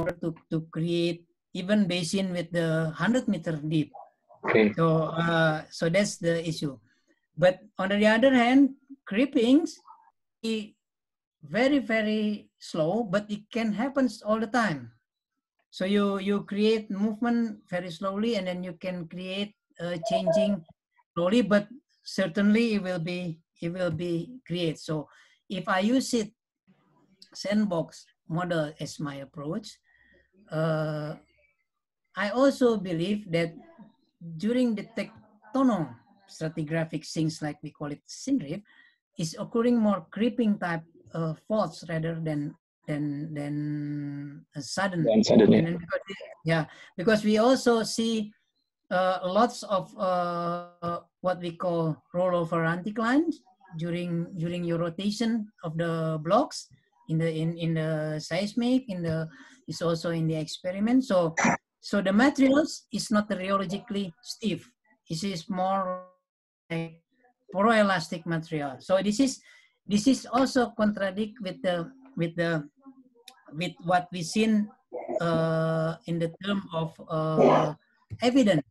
order to, to create even basin with the 100 meter deep. Okay. So, uh, so that's the issue. But on the other hand, creepings is very, very slow, but it can happen all the time. So you, you create movement very slowly and then you can create uh, changing slowly, but certainly it will be, it will be create. So if I use it sandbox model as my approach, uh, I also believe that during the tectonal stratigraphic sinks, like we call it synriff, is occurring more creeping type uh, faults rather than than than a sudden. Than suddenly. because, yeah, because we also see uh, lots of uh, what we call rollover anticlines during during your rotation of the blocks in the in in the seismic in the is also in the experiment. So, so the materials is not rheologically stiff. This is more like poroelastic material. So this is this is also contradict with the with the with what we seen uh, in the term of uh, evidence.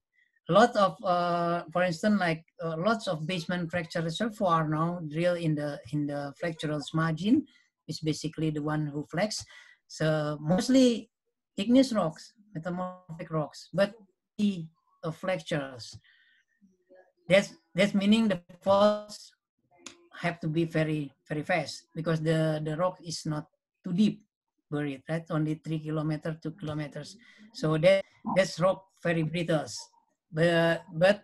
A lot of, uh, for instance, like uh, lots of basement fracture reservoir now drilled in the in the fractural margin is basically the one who flex. So mostly igneous rocks, metamorphic rocks, but the flexures. That's that's meaning the faults have to be very very fast because the the rock is not too deep buried, right? Only three kilometers, two kilometers. So that that's rock very brittle. But but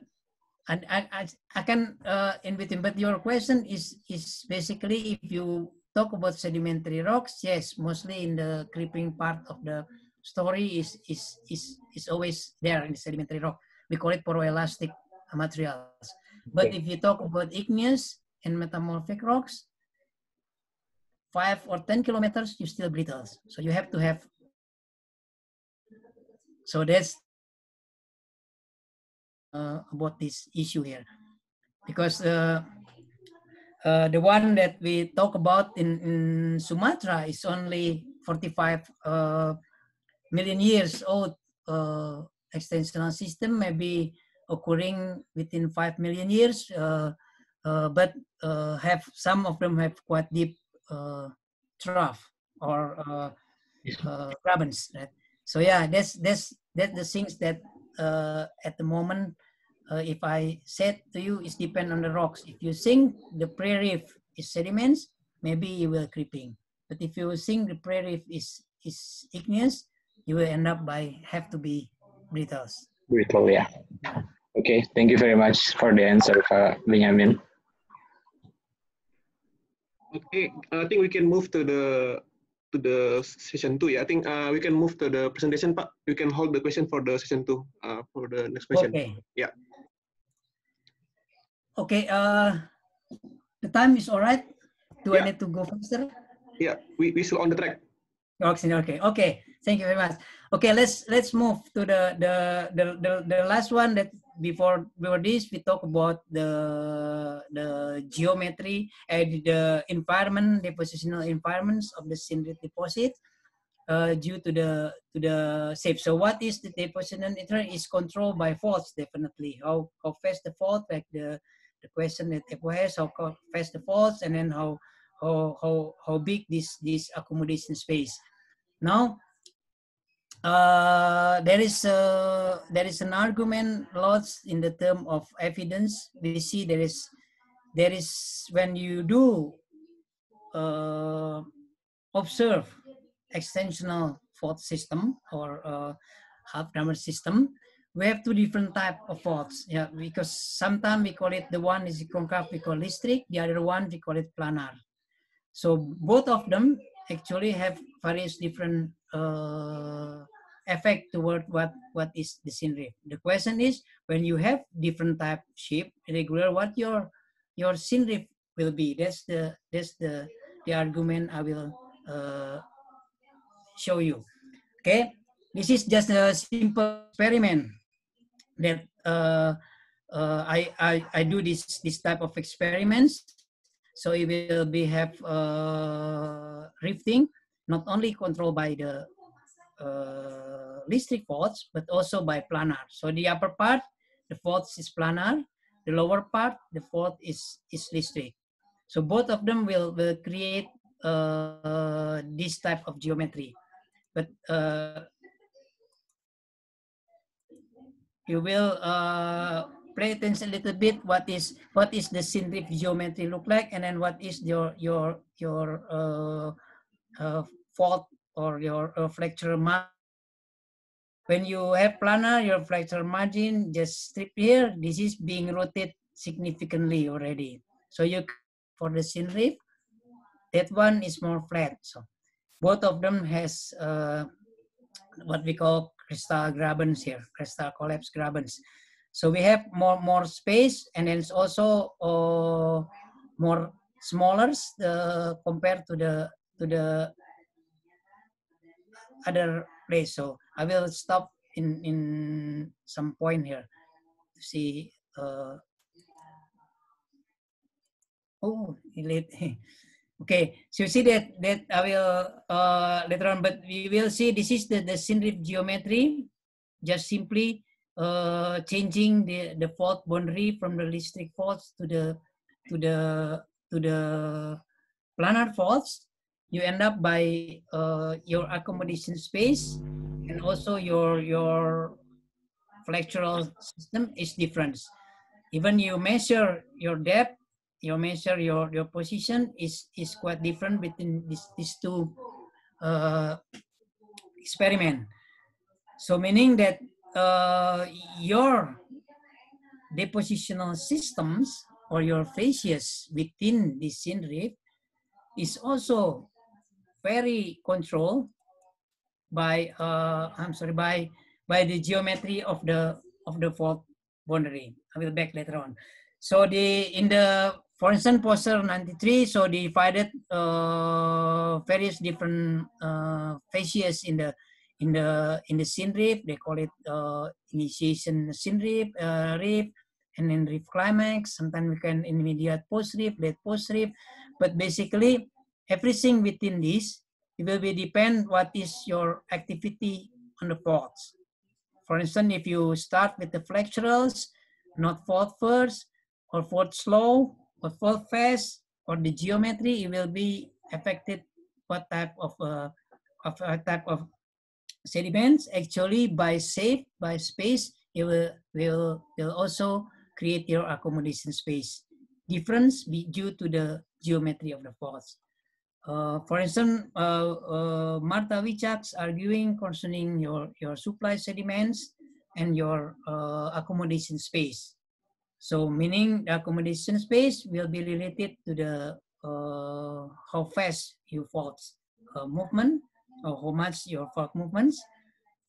and I, I, I can uh, in between. But your question is is basically if you talk about sedimentary rocks, yes, mostly in the creeping part of the story is is is is always there in the sedimentary rock. We call it poroelastic materials. But okay. if you talk about igneous and metamorphic rocks, five or ten kilometers, you still brittle. So you have to have. So that's uh, about this issue here, because uh, uh, the one that we talk about in, in Sumatra is only 45 uh, million years old uh, extensional system, maybe occurring within 5 million years, uh, uh, but uh, have some of them have quite deep trough or uh, Right? So yeah, that's that's that's the things that at the moment uh, if I said to you, it's depend on the rocks. If you sink the prairie reef is sediments, maybe you will creeping. But if you sink the prairie reef is is igneous, you will end up by have to be brittles. Brittle, yeah. Okay, thank you very much for the answer, uh, Benjamin. Okay, I think we can move to the to the session two. Yeah, I think uh, we can move to the presentation, Pak. You can hold the question for the session two uh, for the next question. Okay. Yeah. Okay, uh, the time is all right. Do yeah. I need to go faster? Yeah, we, we still on the track. Okay, okay, okay. Thank you very much. Okay, let's let's move to the the the, the, the last one that before before this we talk about the the geometry and the environment, depositional environments of the synthetic deposit. Uh, due to the to the shape. So what is the deposition return is controlled by faults definitely. How how fast the fault, like the the question that was how fast the falls and then how how how, how big this this accommodation space now uh, there is a, there is an argument lots in the term of evidence we see there is there is when you do uh, observe extensional fault system or uh, half grammar system we have two different type of pots. Yeah, because sometimes we call it the one is concave, we call strict. The other one we call it planar. So both of them actually have various different uh, effect toward what what is the sin rate. The question is when you have different type shape regular, what your your sin rate will be. That's the that's the the argument I will uh, show you. Okay, this is just a simple experiment that uh, uh, I, I, I do this this type of experiments. So it will be have uh, rifting, not only controlled by the uh, listric faults, but also by planar. So the upper part, the faults is planar. The lower part, the fault is is listric. So both of them will, will create uh, this type of geometry. But uh, you will uh, play attention a little bit what is what is the centrifuge geometry look like and then what is your your your uh, uh, fault or your uh, flexure margin. When you have planar, your fracture margin just strip here. This is being rotated significantly already. So you for the synrif, that one is more flat. So both of them has uh, what we call crystal grabens here, crystal collapse grabens. So we have more more space, and then it's also uh, more smaller the compared to the to the other place. So I will stop in in some point here to see. Uh, oh, it. Okay, so you see that that I will uh, later on, but we will see this is the, the Sinrif geometry, just simply uh, changing the, the fault boundary from the listic faults to the to the to the planar faults. You end up by uh, your accommodation space and also your your flexural system is different. Even you measure your depth you measure your your position is is quite different between these these two uh, experiment. So meaning that uh, your depositional systems or your facies within this syn is also very controlled by uh, I'm sorry by by the geometry of the of the fault boundary. I will back later on. So the in the for instance poster 93, so they divided uh, various different uh, phases in the in the in the sin reef. They call it uh, initiation sin reef, uh, reef, and then reef climax. Sometimes we can immediate post reef, late post reef, but basically everything within this it will be depend what is your activity on the faults. For instance, if you start with the flexurals, not fault first, or fourth slow or fourth fast or the geometry, it will be affected what type of uh, of uh, type of sediments. Actually, by shape, by space, it will will will also create your accommodation space difference be due to the geometry of the faults. Uh, for instance, uh, uh, Marta Wichak's arguing concerning your, your supply sediments and your uh, accommodation space. So meaning the accommodation space will be related to the uh, how fast you fault uh, movement or how much your fault movements,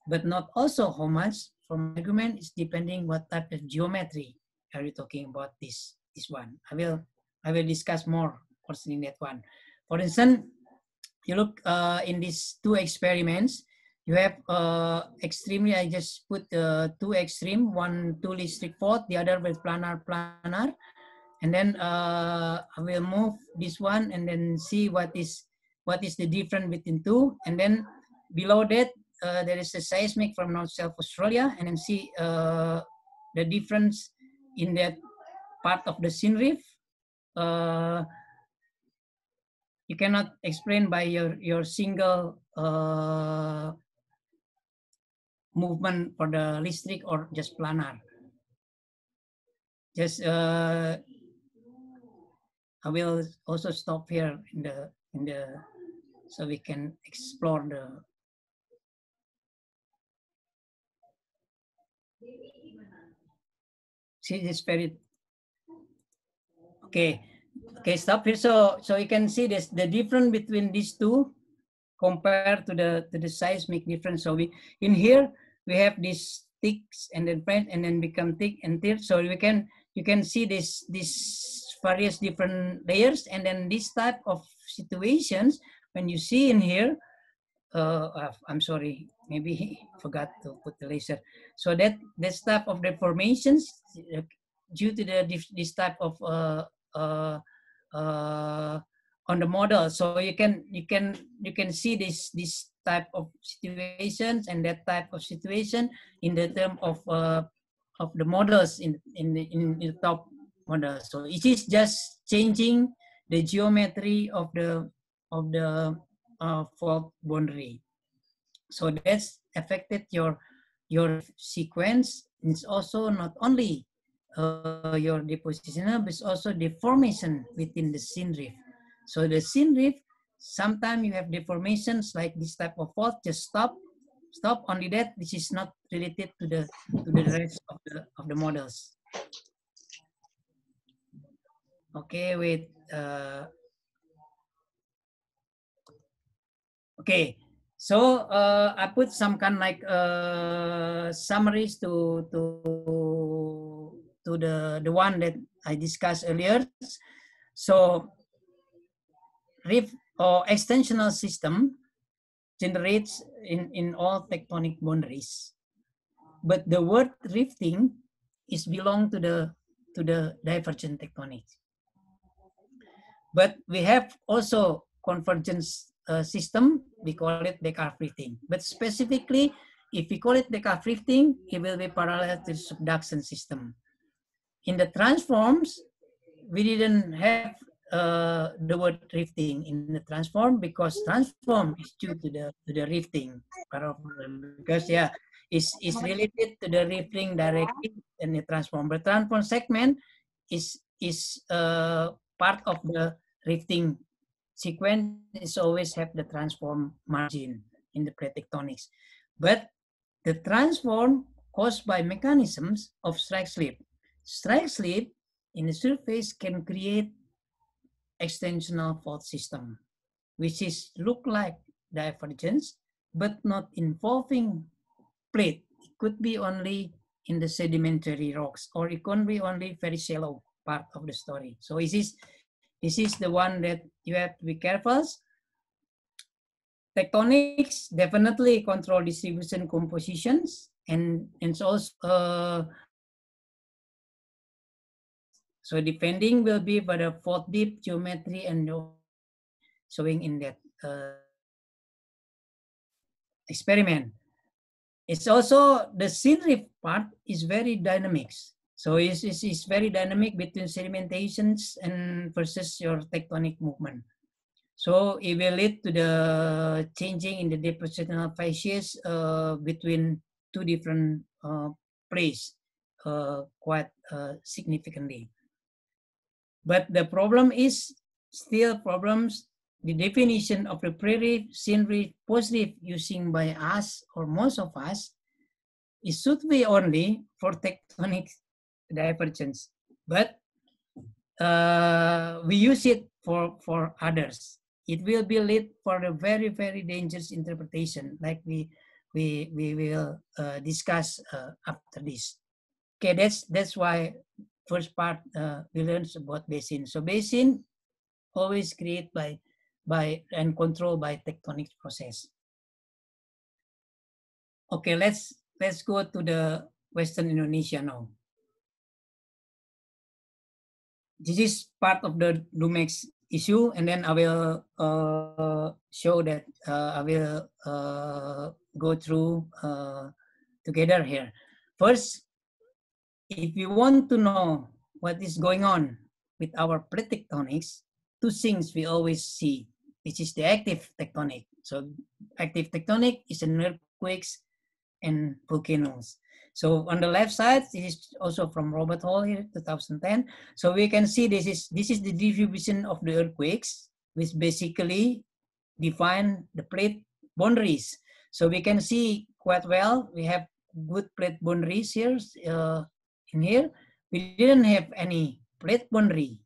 but not also how much from argument is depending what type of geometry are you talking about this this one. I will I will discuss more concerning that one. For instance, you look uh, in these two experiments, you have uh, extremely, I just put uh, two extreme, one two strict fourth, the other with planar planar. And then uh, I will move this one and then see what is what is the difference between two. And then below that, uh, there is a seismic from North South Australia and then see uh, the difference in that part of the syn reef. Uh, you cannot explain by your, your single uh, movement for the listrik or just planar. Just uh, I will also stop here in the in the so we can explore the see the spirit. okay okay stop here so so you can see this the difference between these two compared to the to the seismic difference so we in here we have these ticks and then print, and then become thick and thin. So we can you can see this this various different layers and then this type of situations when you see in here. Uh, ah, I'm sorry, maybe forgot to put the laser. So that this type of deformations due to the this type of uh, uh, uh, on the model. So you can you can you can see this this type of situations and that type of situation in the term of uh, of the models in in the, in the top model. So it is just changing the geometry of the of the uh, fault boundary. So that's affected your your sequence. It's also not only uh, your depositional, but also deformation within the scene reef. So the scene reef sometimes you have deformations like this type of fault, just stop, stop only that, This is not related to the, to the rest of the, of the models. Okay, with, uh, okay, so uh, I put some kind of like uh, summaries to, to, to the, the one that I discussed earlier. So, or extensional system generates in, in all tectonic boundaries. But the word rifting is belong to the to the divergent tectonics. But we have also convergence uh, system, we call it Descartes rifting. But specifically, if we call it Descartes rifting, it will be parallel to subduction system. In the transforms, we didn't have uh, the word rifting in the transform because transform is due to the to the rifting because yeah is is related to the rifting directly and the transform But transform segment is is uh, part of the rifting sequence is always have the transform margin in the pretectonics but the transform caused by mechanisms of strike slip strike slip in the surface can create extensional fault system, which is look like divergence, but not involving plate. It could be only in the sedimentary rocks, or it can be only very shallow part of the story. So this is, this is the one that you have to be careful. Tectonics definitely control distribution compositions and, and also uh, so depending will be for the fault dip, geometry, and no showing in that uh, experiment. It's also the scenery part is very dynamic. So it's, it's, it's very dynamic between sedimentations and versus your tectonic movement. So it will lead to the changing in the depositional facies uh, between two different uh, uh, quite uh, significantly. But the problem is still problems, the definition of the sin-rich, positive using by us or most of us, it should be only for tectonic divergence. But uh, we use it for, for others. It will be lead for a very, very dangerous interpretation like we, we, we will uh, discuss uh, after this. Okay, that's, that's why first part, uh, we learned about basin. So basin always created by, by and controlled by tectonic process. Okay, let's let's go to the Western Indonesia now. This is part of the Lumex issue, and then I will uh, show that uh, I will uh, go through uh, together here. First, if you want to know what is going on with our tectonics, two things we always see, which is the active tectonic. So active tectonic is an earthquakes and volcanoes. So on the left side, this is also from Robert Hall here, 2010. So we can see this is this is the distribution of the earthquakes, which basically define the plate boundaries. So we can see quite well. We have good plate boundaries here. Uh, in here, we didn't have any plate boundary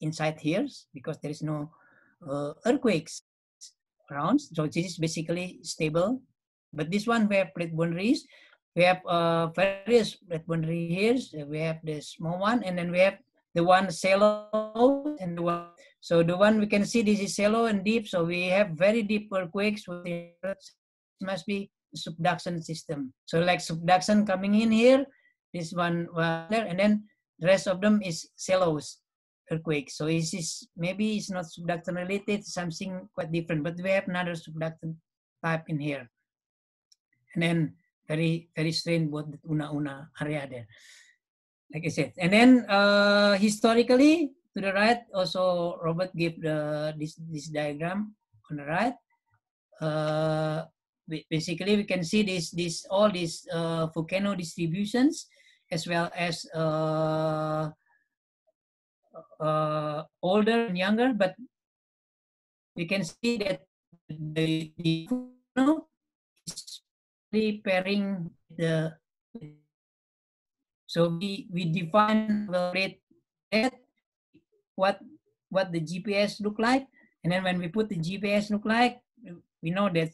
inside here because there is no uh, earthquakes around. So this is basically stable. But this one we have plate boundaries. We have uh, various plate boundary here. So we have the small one, and then we have the one shallow and the one. So the one we can see this is shallow and deep. So we have very deep earthquakes. It must be subduction system. So like subduction coming in here, this one there, and then the rest of them is shallows earthquake. So is maybe it's not subduction related, something quite different. But we have another subduction type in here, and then very very strange what una una area there, like I said. And then uh, historically to the right also Robert gave the this this diagram on the right. Uh, basically we can see this this all these uh, volcano distributions as well as uh, uh, older and younger, but we can see that the, the is preparing the so we we define the rate that what what the GPS look like, and then when we put the GPS look like, we know that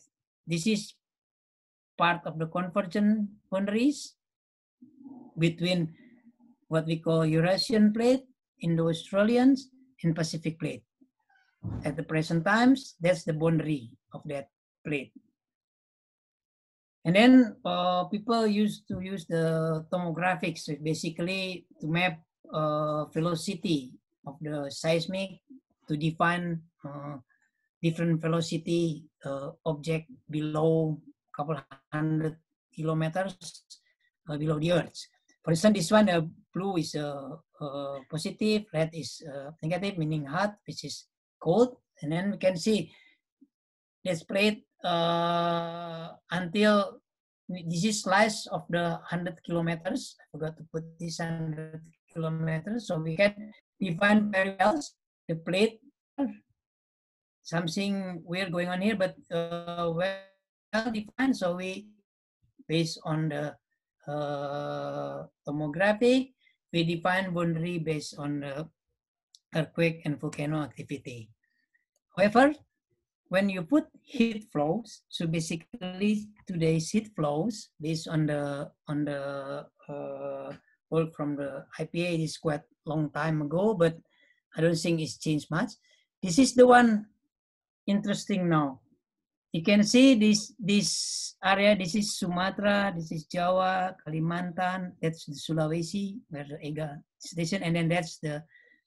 this is part of the convergent boundaries between what we call Eurasian plate, Indo-Australian, and Pacific plate. At the present times, that's the boundary of that plate. And then uh, people used to use the tomographics, basically to map uh, velocity of the seismic to define uh, different velocity uh, object below couple hundred kilometers uh, below the Earth. For instance, this one, uh, blue is uh, uh, positive, red is uh, negative, meaning hot, which is cold. And then we can see this plate uh, until this is slice of the 100 kilometers. I forgot to put this 100 kilometers. So we can define very well the plate. Something weird going on here, but uh, well defined. So we, based on the Uh, tomography, we define boundary based on earthquake and volcano activity. However, when you put heat flows, so basically today's heat flows based on the on the uh, work from the IPA is quite long time ago, but I don't think it's changed much. This is the one interesting now you can see this this area. This is Sumatra. This is Java, Kalimantan. That's Sulawesi, where the Ega station, and then that's the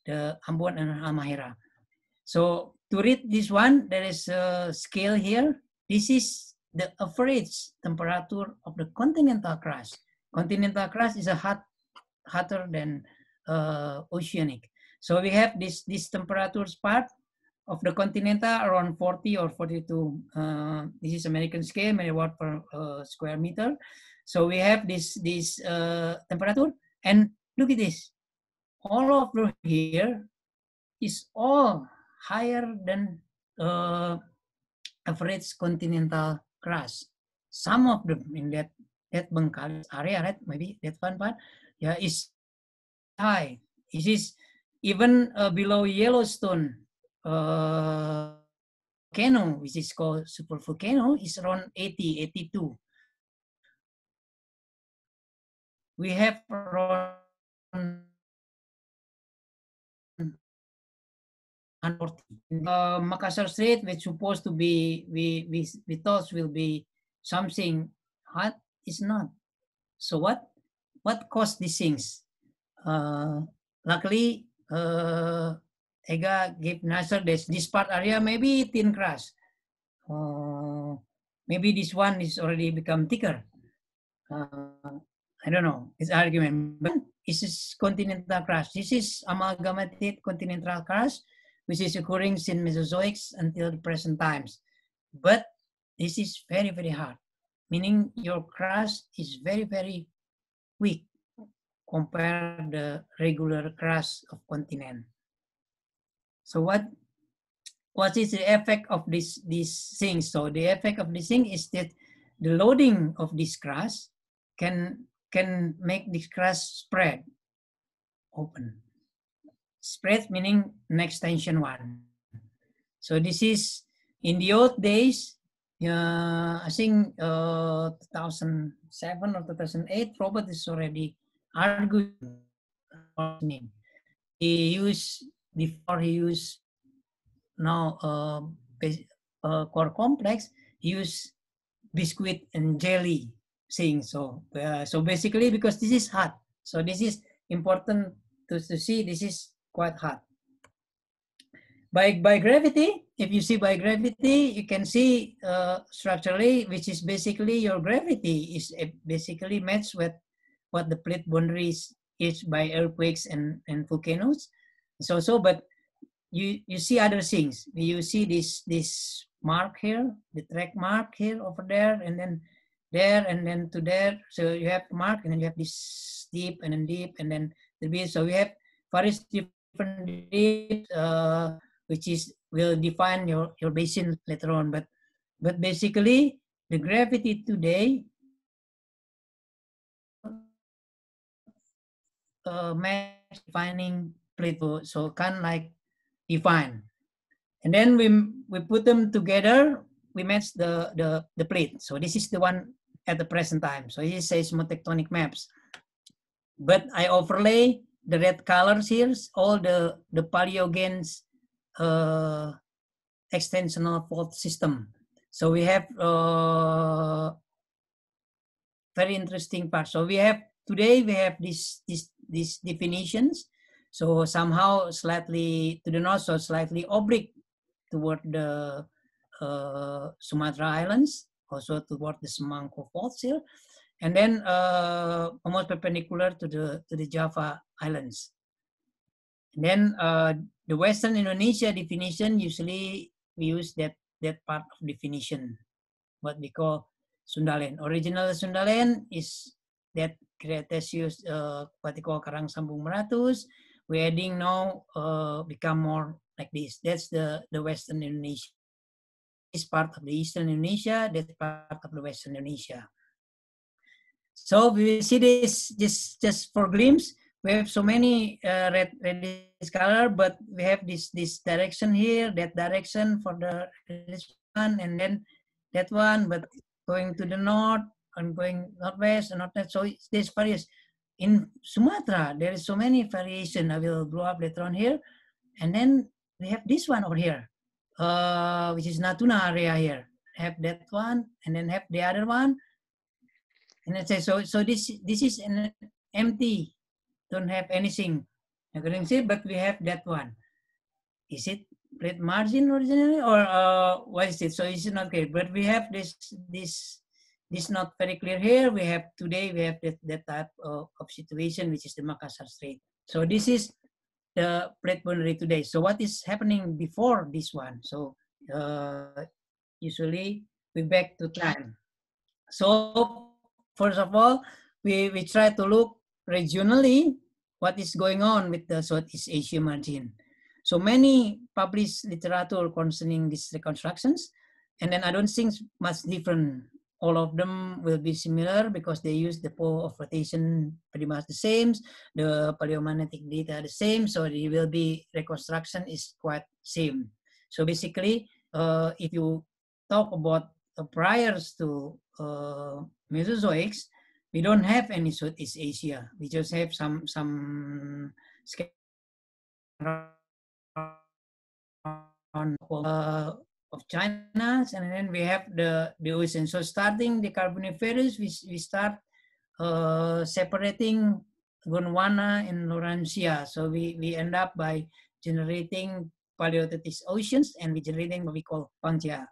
the Ambon and Amahera. So to read this one, there is a scale here. This is the average temperature of the continental crust. Continental crust is a hot, hotter than uh, oceanic. So we have this this temperatures part, of the Continental, around 40 or 42. Uh, this is American scale, milliwatt per uh, square meter. So we have this, this uh, temperature. And look at this. All over here is all higher than uh, average continental crust. Some of them in that, that Bengkalis area, right? Maybe that one part, yeah, is high. It is even uh, below Yellowstone uh, ah, volcano, which is called Super supervolcano, is around 80, 82. We have around 140. Uh, Makassar Strait, which supposed to be, we, we, we thought will be something hot, is not. So what, what caused these things? Uh, luckily, uh, Ega give natural this, this part area maybe thin crust. Uh, maybe this one is already become thicker. Uh, I don't know. It's argument. But this is continental crust. This is amalgamated continental crust, which is occurring since Mesozoic until the present times. But this is very, very hard, meaning your crust is very, very weak compared the regular crust of continent. So what what is the effect of this this thing? So the effect of this thing is that the loading of this crust can can make this crust spread open. Spread meaning next extension one. So this is in the old days, uh, I think uh, 2007 or 2008, Robert is already arguing. He used before he use now uh, uh, core complex, he use biscuit and jelly thing. So uh, so basically because this is hard, so this is important to, to see. This is quite hard. By by gravity, if you see by gravity, you can see uh, structurally, which is basically your gravity is uh, basically matched with what the plate boundaries is by earthquakes and, and volcanoes so so but you you see other things you see this this mark here the track mark here over there and then there and then to there so you have mark and then you have this deep and then deep and then the be so we have various different deep uh, which is will define your your basin later on but but basically the gravity today uh, defining Plato. So can like define. And then we, we put them together, we match the, the, the plate. So this is the one at the present time. So he says tectonic maps. But I overlay the red colors here, all the, the Paleogene's uh, extensional fault system. So we have uh, very interesting part. So we have today we have this this these definitions so somehow slightly to the north, so slightly oblique toward the uh, Sumatra Islands, also toward the Semangko Fault Seal, and then uh, almost perpendicular to the to the Java Islands. And then uh, the Western Indonesia definition usually we use that that part of definition, what we call Sundaland. Original Sundaland is that Cretaceous, uh, what they call Karang Sambung Meratus, we're adding now uh, become more like this. That's the, the Western Indonesia. This part of the Eastern Indonesia, that's part of the Western Indonesia. So we see this just just for glimpse. We have so many uh, red reddish color, but we have this this direction here, that direction for the this one, and then that one. But going to the north and going northwest and northwest, so it's this various in Sumatra, there is so many variation. I will blow up later on here. And then we have this one over here, uh, which is Natuna area here. Have that one, and then have the other one. And I say, so, so this, this is an empty, don't have anything. You can see, but we have that one. Is it red margin originally, or uh, what is it? So it's not clear, but we have this, this this is not very clear here. We have today, we have that, that type of, of situation, which is the Makassar Strait. So this is the plate boundary today. So what is happening before this one? So uh, usually we back to time. So first of all, we, we try to look regionally what is going on with the Southeast Asia margin. So many published literature concerning these reconstructions, and then I don't think much different all of them will be similar because they use the pole of rotation pretty much the same. The paleomagnetic data the same, so it will be reconstruction is quite same. So basically, uh, if you talk about uh, priors to uh, Mesozoics, we don't have any Southeast Asia. We just have some some on uh, of China, and then we have the, the ocean. So starting the Carboniferous, we, we start uh, separating Gondwana and Laurentia. So we, we end up by generating paleotetis oceans and we generating what we call Pantia.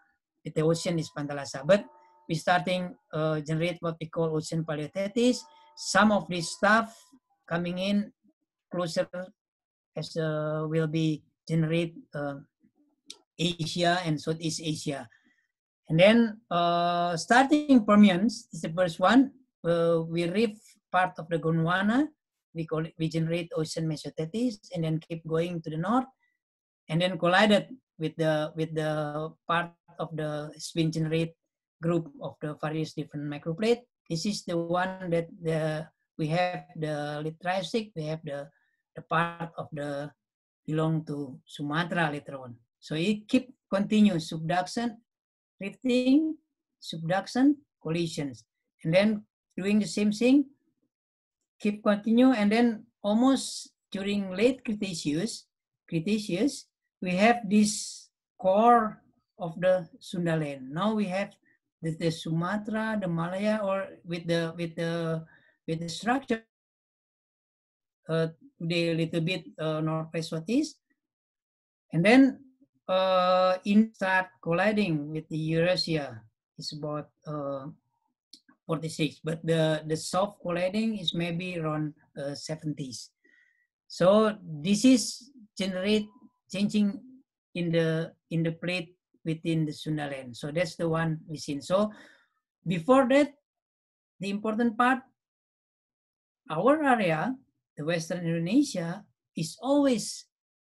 The ocean is Pantalasa. But we starting uh, generate what we call ocean paleotetis. Some of this stuff coming in closer as uh, will be generate uh, Asia and Southeast Asia. And then uh, starting Permians is the first one. Uh, we reef part of the Gondwana. We call it, we generate ocean mesotetes and then keep going to the north and then collided with the with the part of the spin generate group of the various different microplate. This is the one that the we have the late Triassic, we have the the part of the belong to Sumatra later on. So it keep continuous subduction, lifting, subduction, collisions. And then doing the same thing, keep continue. And then almost during late Cretaceous, Cretaceous, we have this core of the Sundaland. Now we have the, the Sumatra, the Malaya, or with the with the with the structure uh, today a little bit uh, northwest what is, and then uh, start colliding with the Eurasia is about uh, 46, but the, the soft colliding is maybe around uh, 70s. So this is generate changing in the in the plate within the Sundaland. So that's the one we seen. So before that, the important part, our area, the Western Indonesia, is always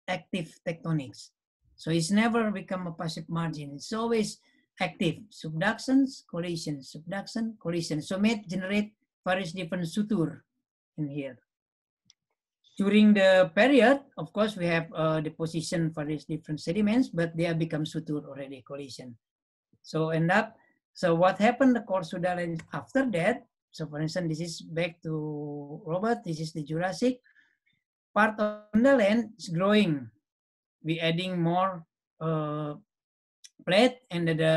active tectonics. So it's never become a passive margin. It's always active. Subductions, collision, subduction, collision. So it generate various different suture in here. During the period, of course, we have uh, deposition various different sediments, but they have become suture already, collision. So end up, so what happened, the core sudal after that, so for instance, this is back to Robert, this is the Jurassic, part of the land is growing we adding more uh, plate and the, the,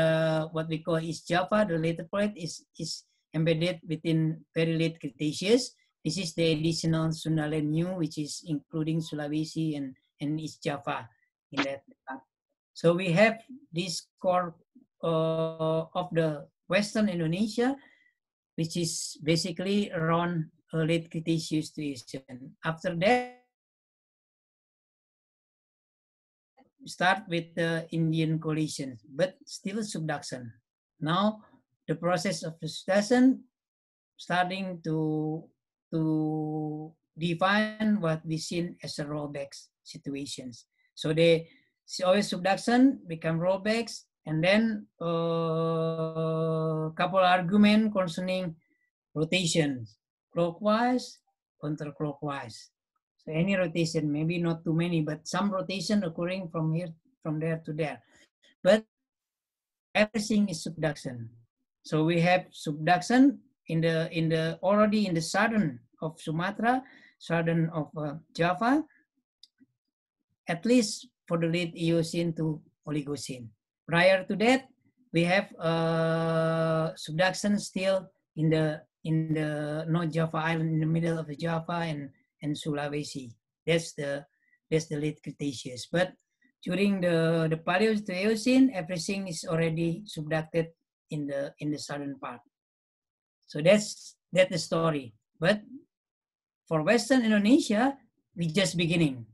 what we call is Java related plate is is embedded within very late Cretaceous. This is the additional Sundaland new, which is including Sulawesi and and East Java in that. So we have this core uh, of the Western Indonesia, which is basically around late Cretaceous to Eastern. After that, start with the Indian coalition, but still subduction. Now the process of subduction starting to to define what we seen as a rollback situations. So they see always subduction become rollbacks, and then a uh, couple argument concerning rotation, clockwise, counterclockwise. So any rotation, maybe not too many, but some rotation occurring from here, from there to there. But everything is subduction. So we have subduction in the in the already in the southern of Sumatra, southern of uh, Java, at least for the late Eocene to Oligocene. Prior to that, we have uh, subduction still in the in the North Java Island, in the middle of the Java and and Sulawesi. That's the that's the late Cretaceous. But during the the Paleocene-Eocene, everything is already subducted in the in the southern part. So that's that's the story. But for Western Indonesia, we just beginning,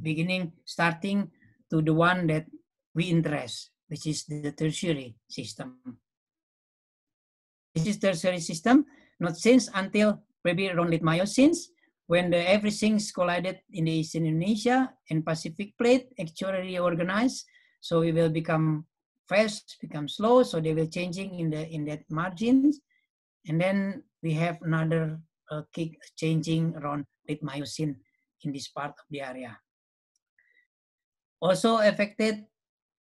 beginning starting to the one that we interest, which is the tertiary system. This is tertiary system, not since until maybe late Miocene, when the everything's collided in the East Indonesia and Pacific plate actually organized, so it will become fast, become slow, so they will changing in the in that margins, and then we have another uh, kick changing around with myosin in this part of the area. Also affected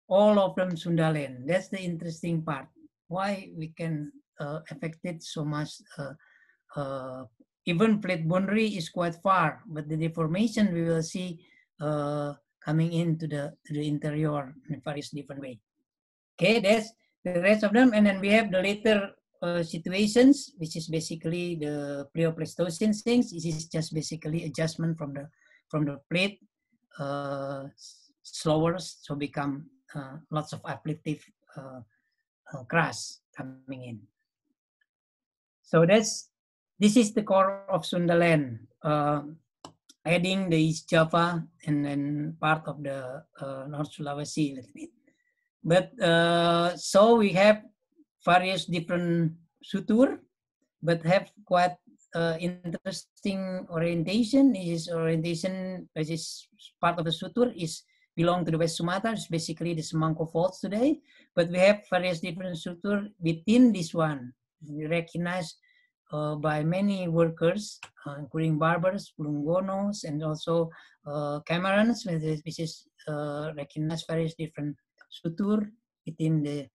all of them Sundaland. That's the interesting part. Why we can uh, affected so much uh, uh, even plate boundary is quite far, but the deformation we will see uh, coming into the, to the interior in various different way. Okay, that's the rest of them. And then we have the later uh, situations, which is basically the Pleistocene things. This is just basically adjustment from the from the plate uh, slower, so become uh, lots of upliftive uh, uh, crust coming in. So that's this is the core of Sundaland, uh, adding the East Java and then part of the uh, North Sulawesi a little bit. But uh, so we have various different sutur, but have quite uh, interesting orientation. This orientation, which is part of the sutur, is belong to the West Sumatra. It's basically the Semangko Faults today. But we have various different sutur within this one. We recognize uh, by many workers, uh, including barbers, Lungonos, and also uh, Camerons, which is uh, recognized various different sutur within the,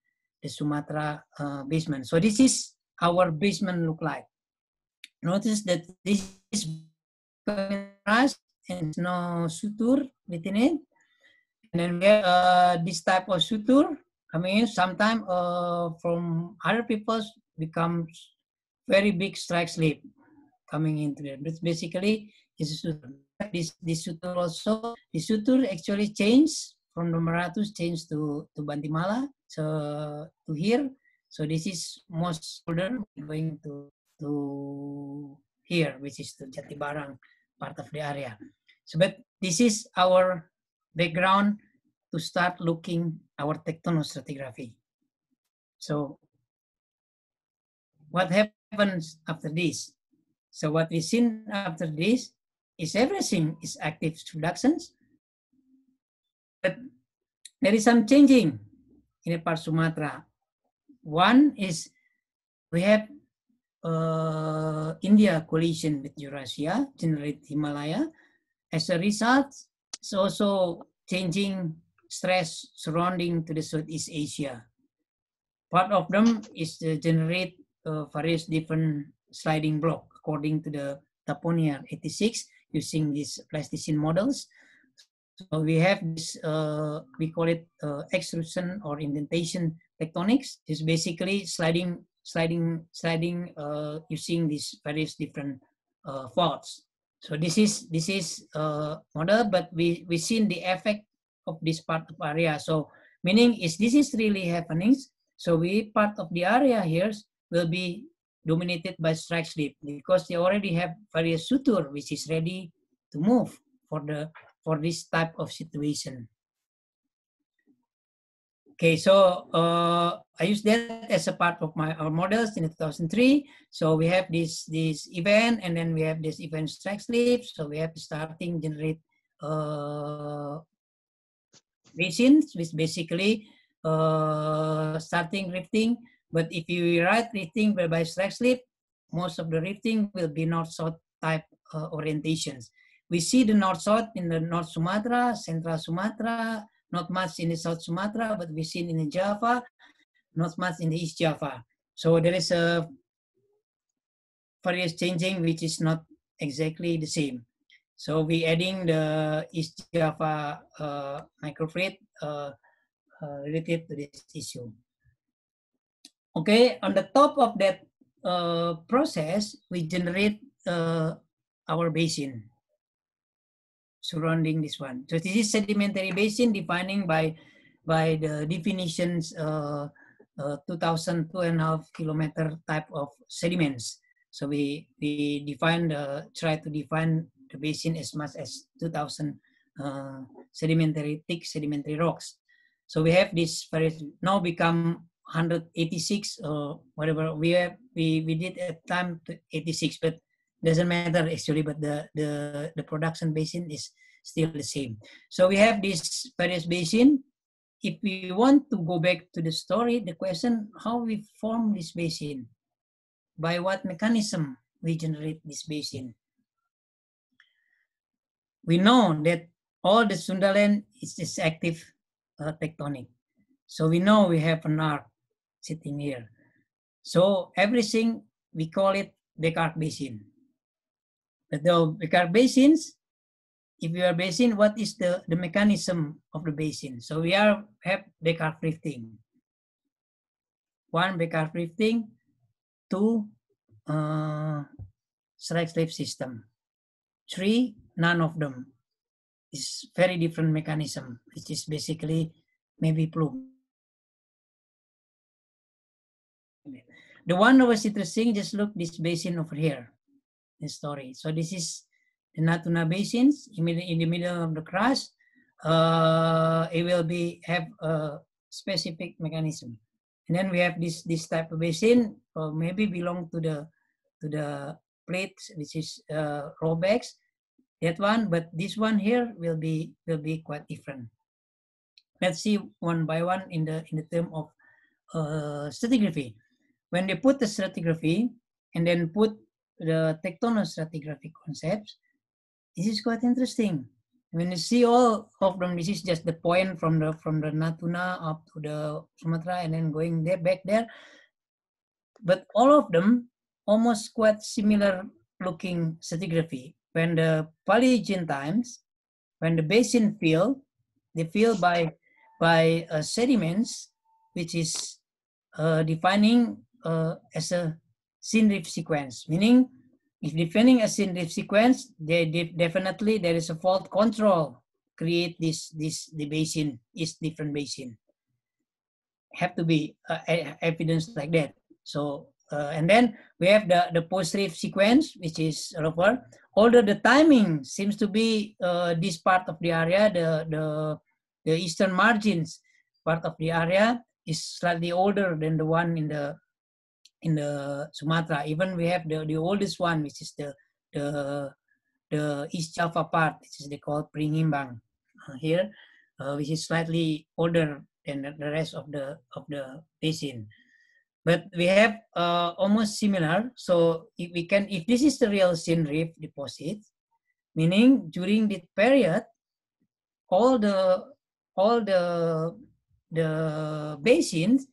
the Sumatra uh, basement. So this is our basement look like. Notice that this is and no sutur within it. And then we have uh, this type of sutur coming in. Sometimes uh, from other people's becomes very big strike slip coming into it. But basically, this suture. This, this suture also, the suture actually changed from the Maratus changed to, to Bantimala, so to here. So this is most modern going to, to here, which is to Jatibarang, part of the area. So, but this is our background to start looking our tectonostratigraphy. So what happened happens after this. So what we seen after this is everything is active reductions. But there is some changing in part Sumatra. One is we have uh, India collision with Eurasia, generate Himalaya. As a result, it's also changing stress surrounding to the Southeast Asia. Part of them is to generate uh, various different sliding block according to the Taponier 86 using these plasticine models. So we have this, uh, we call it uh, extrusion or indentation tectonics. It's basically sliding, sliding, sliding uh, using these various different uh, faults. So this is this is uh, model, but we we seen the effect of this part of area. So meaning is this is really happening. So we part of the area here will be dominated by strike slip because they already have various suture which is ready to move for the for this type of situation. Okay, so uh, I use that as a part of my our models in 2003. So we have this this event, and then we have this event strike slip. So we have starting generate uh, basins, which basically uh, starting rifting but if you write rifting by slack slip, most of the rifting will be north-south type uh, orientations. We see the north-south in the North Sumatra, Central Sumatra, not much in the South Sumatra, but we see in Java, not much in the East Java. So there is a various changing which is not exactly the same. So we adding the East Java uh, uh, uh, related to this issue. Okay, on the top of that uh, process, we generate uh, our basin surrounding this one. So this is sedimentary basin defining by by the definitions uh, uh, 2000 two and a half kilometer type of sediments. So we we define the try to define the basin as much as 2000 uh, sedimentary thick sedimentary rocks. So we have this various now become 186 or uh, whatever we have, we we did at time to 86 but doesn't matter actually but the the the production basin is still the same so we have this various basin if we want to go back to the story the question how we form this basin by what mechanism we generate this basin we know that all the sundaland is, this active uh, tectonic so we know we have an arc sitting here. So everything, we call it Descartes basin. But the Descartes basins, if you are basin, what is the, the mechanism of the basin? So we are have Descartes drifting. One, Descartes drifting. Two, uh, strike slave system. Three, none of them. It's very different mechanism, which is basically maybe plume. The one that was interesting, just look this basin over here, the story. So this is the Natuna basins in, in the middle of the crust. Uh, it will be have a specific mechanism. And then we have this this type of basin, or maybe belong to the to the plates, which is uh, rowbacks. That one, but this one here will be will be quite different. Let's see one by one in the in the term of uh, stratigraphy. when they put the stratigraphy and then put the tectono-stratigraphy concepts, this is quite interesting. When you see all of them, this is just the point from the from the Natuna up to the Sumatra and then going there back there. But all of them almost quite similar looking stratigraphy. When the Paleogene times, when the basin fill, they fill by by uh, sediments, which is uh, defining uh, as a synrift sequence, meaning if defining a synrift sequence, they definitely there is a fault control create this this the basin is different basin have to be uh, evidence like that so uh, and then we have the the post sequence which is rover although the timing seems to be uh, this part of the area the the the eastern margins part of the area is slightly older than the one in the in the Sumatra. Even we have the, the oldest one, which is the the the East Java part, which is they call Pringimbang uh, here, uh, which is slightly older than the rest of the of the basin. But we have uh, almost similar. So if we can, if this is the real Sin reef deposit, meaning during this period, all the all the the basins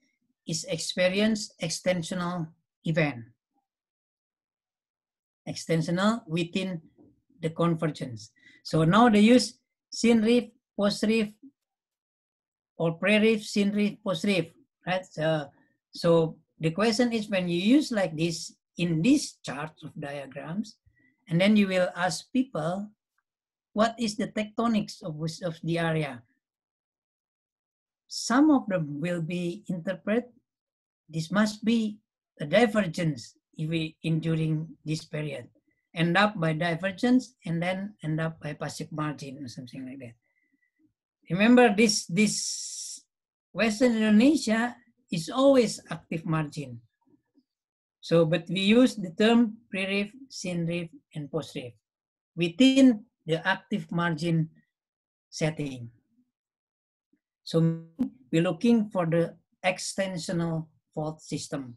is experience extensional event. Extensional within the convergence. So now they use post postref, or preref, post postref, right? so the question is when you use like this in this chart of diagrams, and then you will ask people, what is the tectonics of, of the area? some of them will be interpreted. This must be a divergence if we, in during this period. End up by divergence and then end up by passive margin or something like that. Remember this, this Western Indonesia is always active margin. So, but we use the term pre-reef, sin-reef, and post-reef within the active margin setting. So we're looking for the extensional fault system,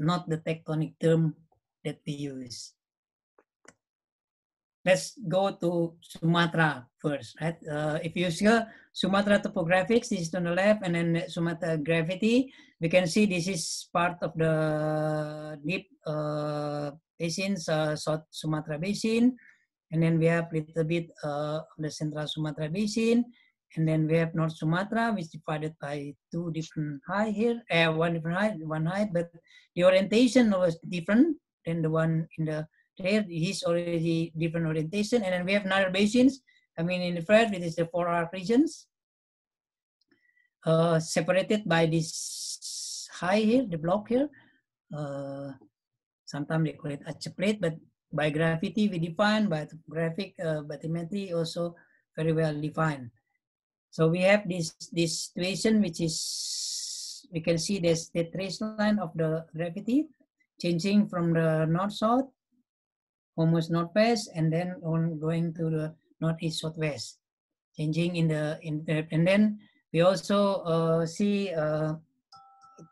not the tectonic term that we use. Let's go to Sumatra first, right? Uh, if you see Sumatra topographics, this is on the left, and then Sumatra gravity, we can see this is part of the deep uh, basins, uh, South Sumatra Basin, and then we have a little bit uh, the Central Sumatra Basin, and then we have North Sumatra, which divided by two different high here, uh, one different height, one height, but the orientation was different than the one in the there. He's already different orientation. And then we have another basins. I mean, in the first, it is the four arc regions, uh, separated by this high here, the block here. Uh, sometimes they call it a plate, but by gravity we define, by graphic uh, bathymetry also very well defined. So we have this, this situation which is, we can see there's the trace line of the gravity changing from the north-south, almost northwest, and then on going to the northeast-southwest, changing in the, in the, and then we also uh, see uh,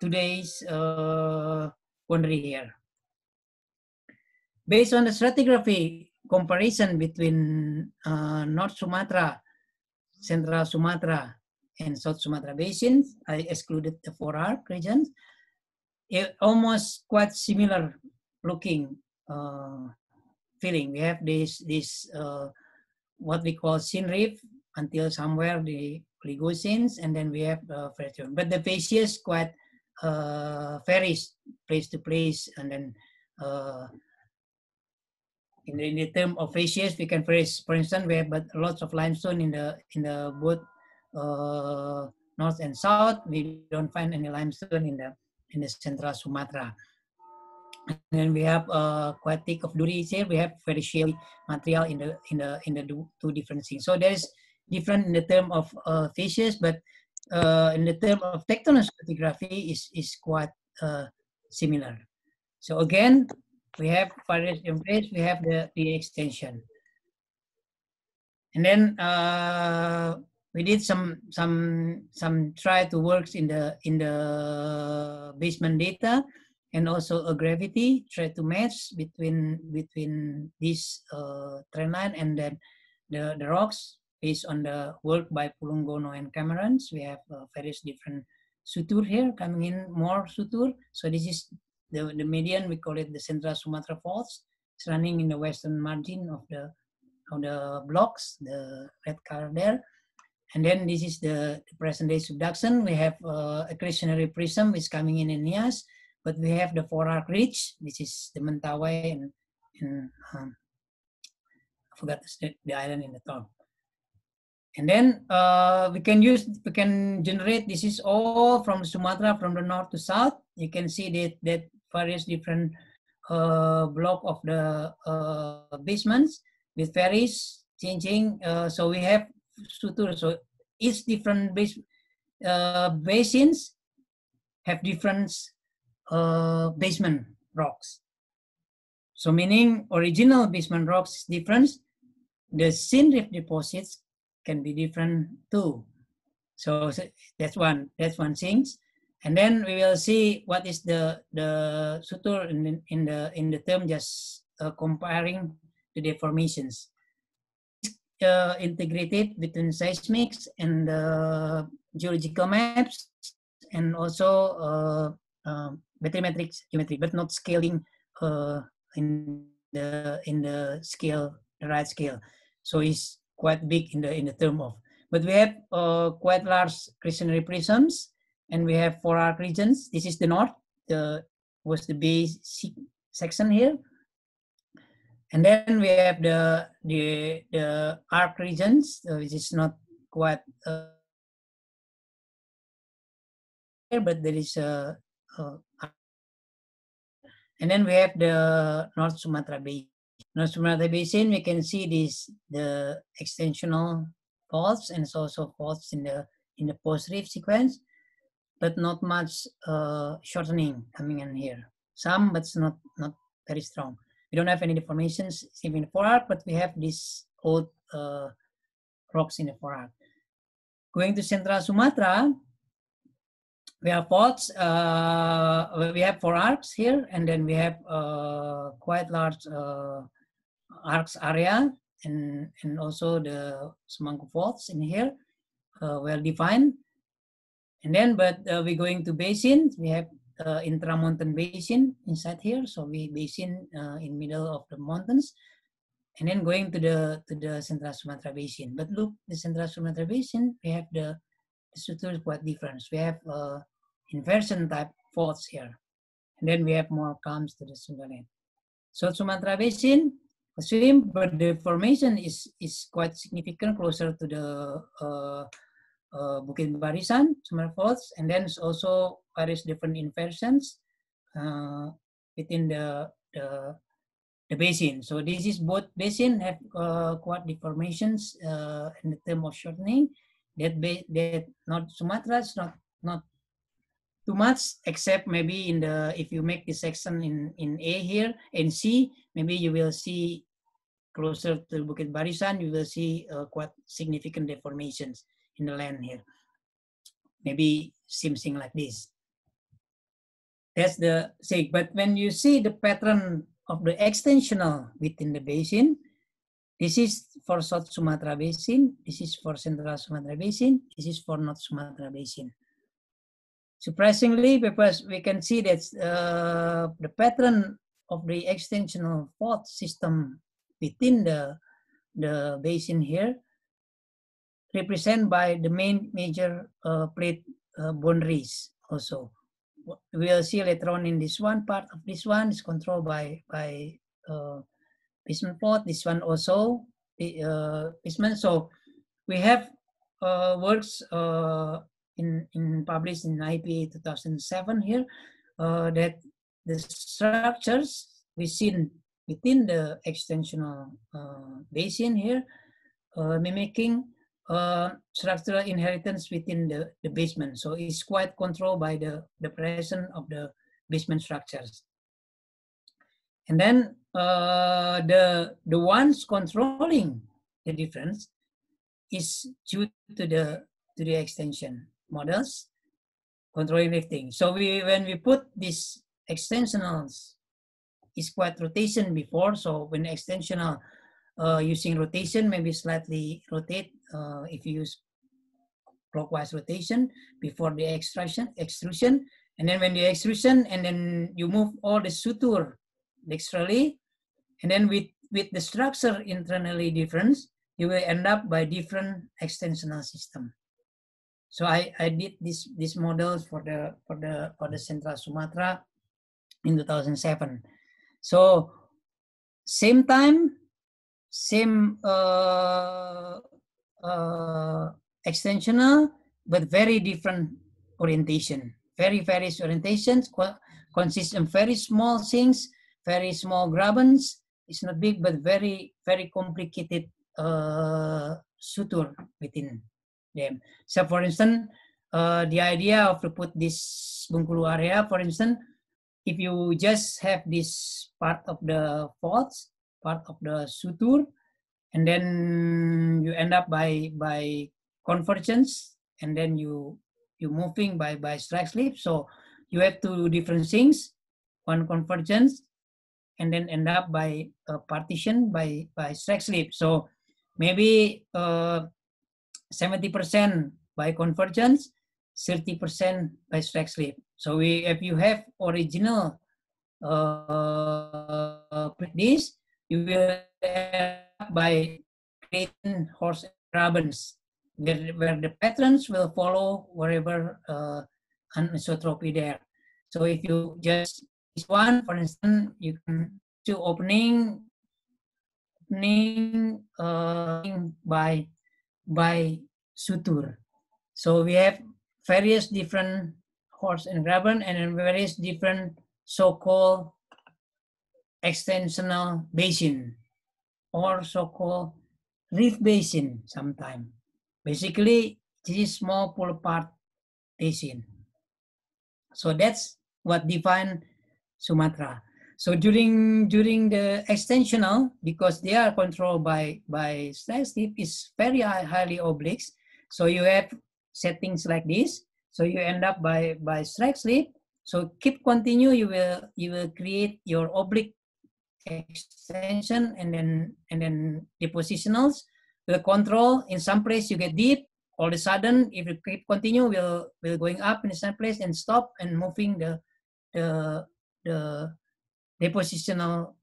today's uh, boundary here. Based on the stratigraphy comparison between uh, North Sumatra Central Sumatra and South Sumatra basins. I excluded the four arc regions. It almost quite similar looking uh, feeling. We have this this uh, what we call sin reef until somewhere the oligocene, and then we have uh, fracture. But the facies quite uh, varies place to place, and then uh, in the, in the term of facies, we can phrase, for instance, we have lots of limestone in the in the both uh, north and south. We don't find any limestone in the in the central Sumatra. And then we have uh, quite of duris here. We have very shale material in the in the in the two different things. So there is different in the term of uh, facies, but uh, in the term of tectonic stratigraphy is is quite uh, similar. So again, we have various embrace. we have the, the extension. And then uh, we did some some some try to work in the in the basement data and also a gravity try to match between between this uh, trend line and then the, the rocks based on the work by Pulungono and Camerons. We have uh, various different sutur here coming in more sutur. So this is the, the median, we call it the Central Sumatra Faults. It's running in the western margin of the of the blocks, the red color there. And then this is the present day subduction. We have uh, a accretionary prism which is coming in in Nias, but we have the four arc ridge, which is the Mentawai and, and um, I forgot the, the island in the top. And then uh, we can use, we can generate, this is all from Sumatra from the north to south. You can see that, that various different uh, block of the uh, basements with various changing. Uh, so we have tours. So each different base, uh, basins have different uh, basement rocks. So meaning original basement rocks is different. The synrift deposits can be different too. So, so that's one. That's one thing and then we will see what is the the sutur in the in the, in the term just uh, comparing the deformations uh, integrated between seismics and uh, geological maps and also uh, um, bathymetric geometry but not scaling uh, in the in the scale the right scale so it's quite big in the in the term of but we have uh, quite large stationary prisms and we have four arc regions. This is the north, the was the base section here. And then we have the the, the arc regions, uh, which is not quite uh, here, but there is a, a, and then we have the North Sumatra Basin. North Sumatra Basin, we can see this the extensional faults and also faults in the in the post rift sequence but not much uh, shortening coming in here. Some, but it's not, not very strong. We don't have any deformations even in forearc, but we have these old uh, rocks in the forearc. Going to Central Sumatra, we have faults, uh, we have four arcs here, and then we have uh, quite large uh, arcs area, and, and also the Semangku faults in here, uh, well defined. And then, but uh, we're going to basin. We have uh, intramountain basin inside here. So we basin uh, in middle of the mountains. And then going to the to the Central Sumatra Basin. But look, the Central Sumatra Basin, we have the, the structure is quite different. We have uh, inversion type faults here. And then we have more comes to the Sundaland. So Sumatra Basin, same, but the formation is, is quite significant closer to the uh, uh, Bukit Barisan, Summer Falls, and then also various different inversions uh, within the, the, the basin. So this is both basin have uh, deformations uh, in the term of shortening. That that not Sumatra's not not too much except maybe in the if you make the section in in A here and C maybe you will see closer to Bukit Barisan you will see uh, quite significant deformations in the land here. Maybe something like this. That's the sig. But when you see the pattern of the extensional within the basin, this is for South Sumatra Basin, this is for Central Sumatra Basin, this is for North Sumatra Basin. Surprisingly, because we can see that uh, the pattern of the extensional fault system within the, the basin here represented by the main major uh, plate uh, boundaries also. We'll see later on in this one, part of this one is controlled by, by uh, basement plot, this one also, uh, basement. So we have uh, works uh, in, in published in IPA 2007 here uh, that the structures we seen within the extensional basin here mimicking uh, structural inheritance within the, the basement. So it's quite controlled by the, the presence of the basement structures. And then uh, the, the ones controlling the difference is due to the, to the extension models, controlling lifting. So we, when we put these extensionals, it's quite rotation before. So when extensional uh, using rotation, maybe slightly rotate uh, if you use clockwise rotation before the extrusion, extrusion, and then when the extrusion, and then you move all the suture dextrally, and then with, with the structure internally different, you will end up by different extensional system. So I, I did this this model for the for the for the Central Sumatra in 2007. So same time, same uh, uh, extensional, but very different orientation. Very various orientations, co consists of very small things, very small grabbons. It's not big, but very, very complicated uh, suture within them. So for instance, uh, the idea of to put this Bungkulu area, for instance, if you just have this part of the faults, part of the suture, and then you end up by by convergence and then you you moving by by strike slip so you have two different things one convergence and then end up by partition by by strike slip so maybe uh, 70% by convergence 30% by strike slip so we if you have original uh, this you will by creating horse robins, where, the patterns will follow wherever uh, anisotropy there. So if you just this one, for instance, you can do opening, opening uh, by by suture. So we have various different horse and raven and various different so-called extensional basin or so-called reef basin sometime. Basically, this is small pool part basin. So that's what define Sumatra. So during during the extensional, because they are controlled by by stress tip, is very high, highly oblique. So you have settings like this. So you end up by by strike slip. So keep continue. You will you will create your oblique extension and then and then the positionals the control in some place you get deep all of a sudden if you keep continue will will going up in some place and stop and moving the the the depositional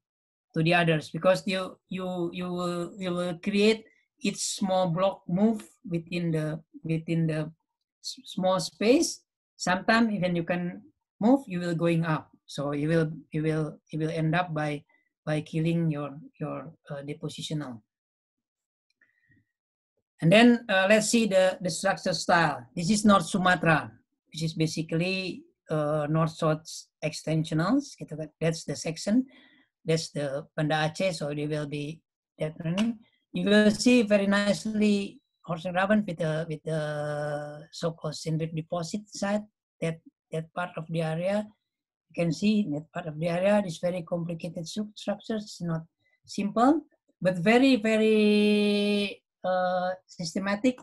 to the others because you you you will you will create each small block move within the within the small space sometimes even you can move you will going up so you will you will you will end up by by killing your, your uh, depositional. And then uh, let's see the, the structure style. This is North Sumatra, which is basically uh, north-south extensionals. That's the section. That's the Banda Aceh, so they will be different. You will see very nicely Horsen Raven with the, with the so-called cindric deposit side, that, that part of the area. You can see that part of the area, is very complicated structure. It's not simple, but very, very uh, systematic.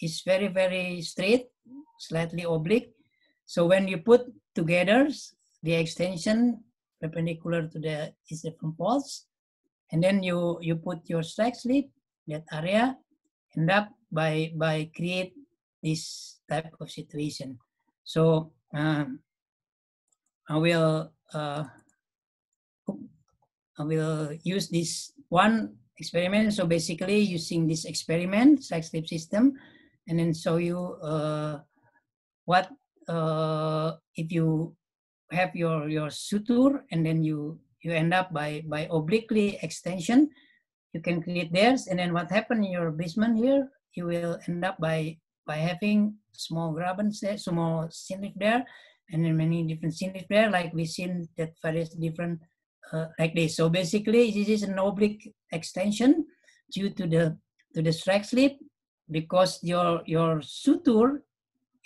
It's very, very straight, slightly oblique. So when you put together the extension perpendicular to the is and then you you put your strike slip that area, end up by by create this type of situation. So um, I will uh, I will use this one experiment. So basically using this experiment, sex sleep system, and then show you uh, what uh, if you have your, your suture and then you, you end up by, by obliquely extension, you can create theirs. And then what happened in your basement here, you will end up by, by having small graben, small cindric there and in many different scenes there, like we've seen that various different uh, like this. So basically, this is an oblique extension due to the to the strike slip because your your suture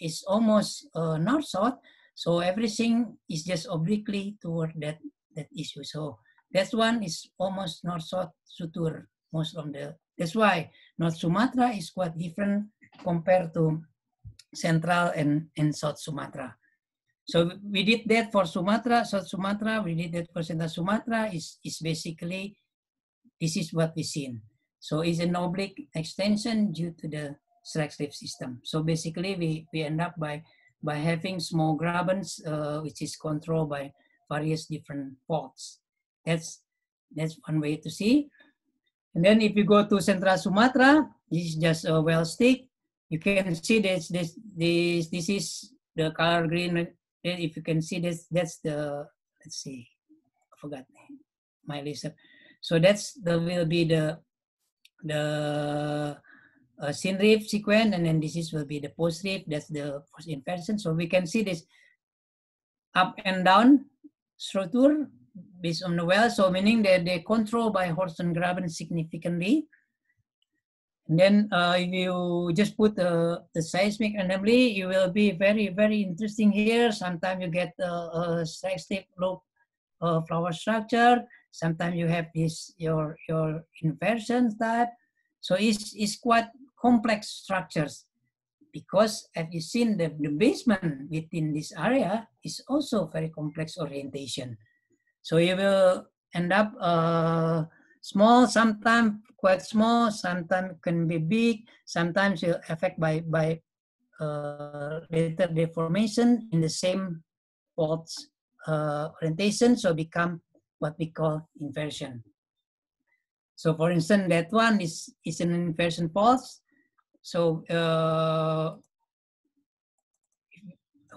is almost uh, north south, so everything is just obliquely toward that that issue. So that one is almost north south suture most of the. That's why North Sumatra is quite different compared to Central and, and South Sumatra. So we did that for Sumatra, South Sumatra, we did that for Central Sumatra, is, is basically, this is what we seen. So it's an oblique extension due to the slack slip system. So basically we, we end up by, by having small grabens, uh, which is controlled by various different faults. That's, that's one way to see. And then if you go to Central Sumatra, this is just a well stick. You can see this, this, this, this is the color green then if you can see this, that's the, let's see, I forgot my list. So that's the will be the the uh, riff sequence, and then this is will be the post riff. That's the first inversion. So we can see this up and down structure based on the well. So meaning that they control by Horton Graben significantly. And then uh, if you just put the, the seismic anomaly, you will be very, very interesting here. Sometimes you get uh, a seismic loop uh, flower structure. Sometimes you have this your your inversion type. So it's, it's quite complex structures because as you seen the, the basement within this area is also very complex orientation. So you will end up uh, small, sometimes quite small, sometimes can be big, sometimes will affect by, by uh, later deformation in the same faults uh, orientation, so become what we call inversion. So for instance, that one is, is an inversion fault. So uh,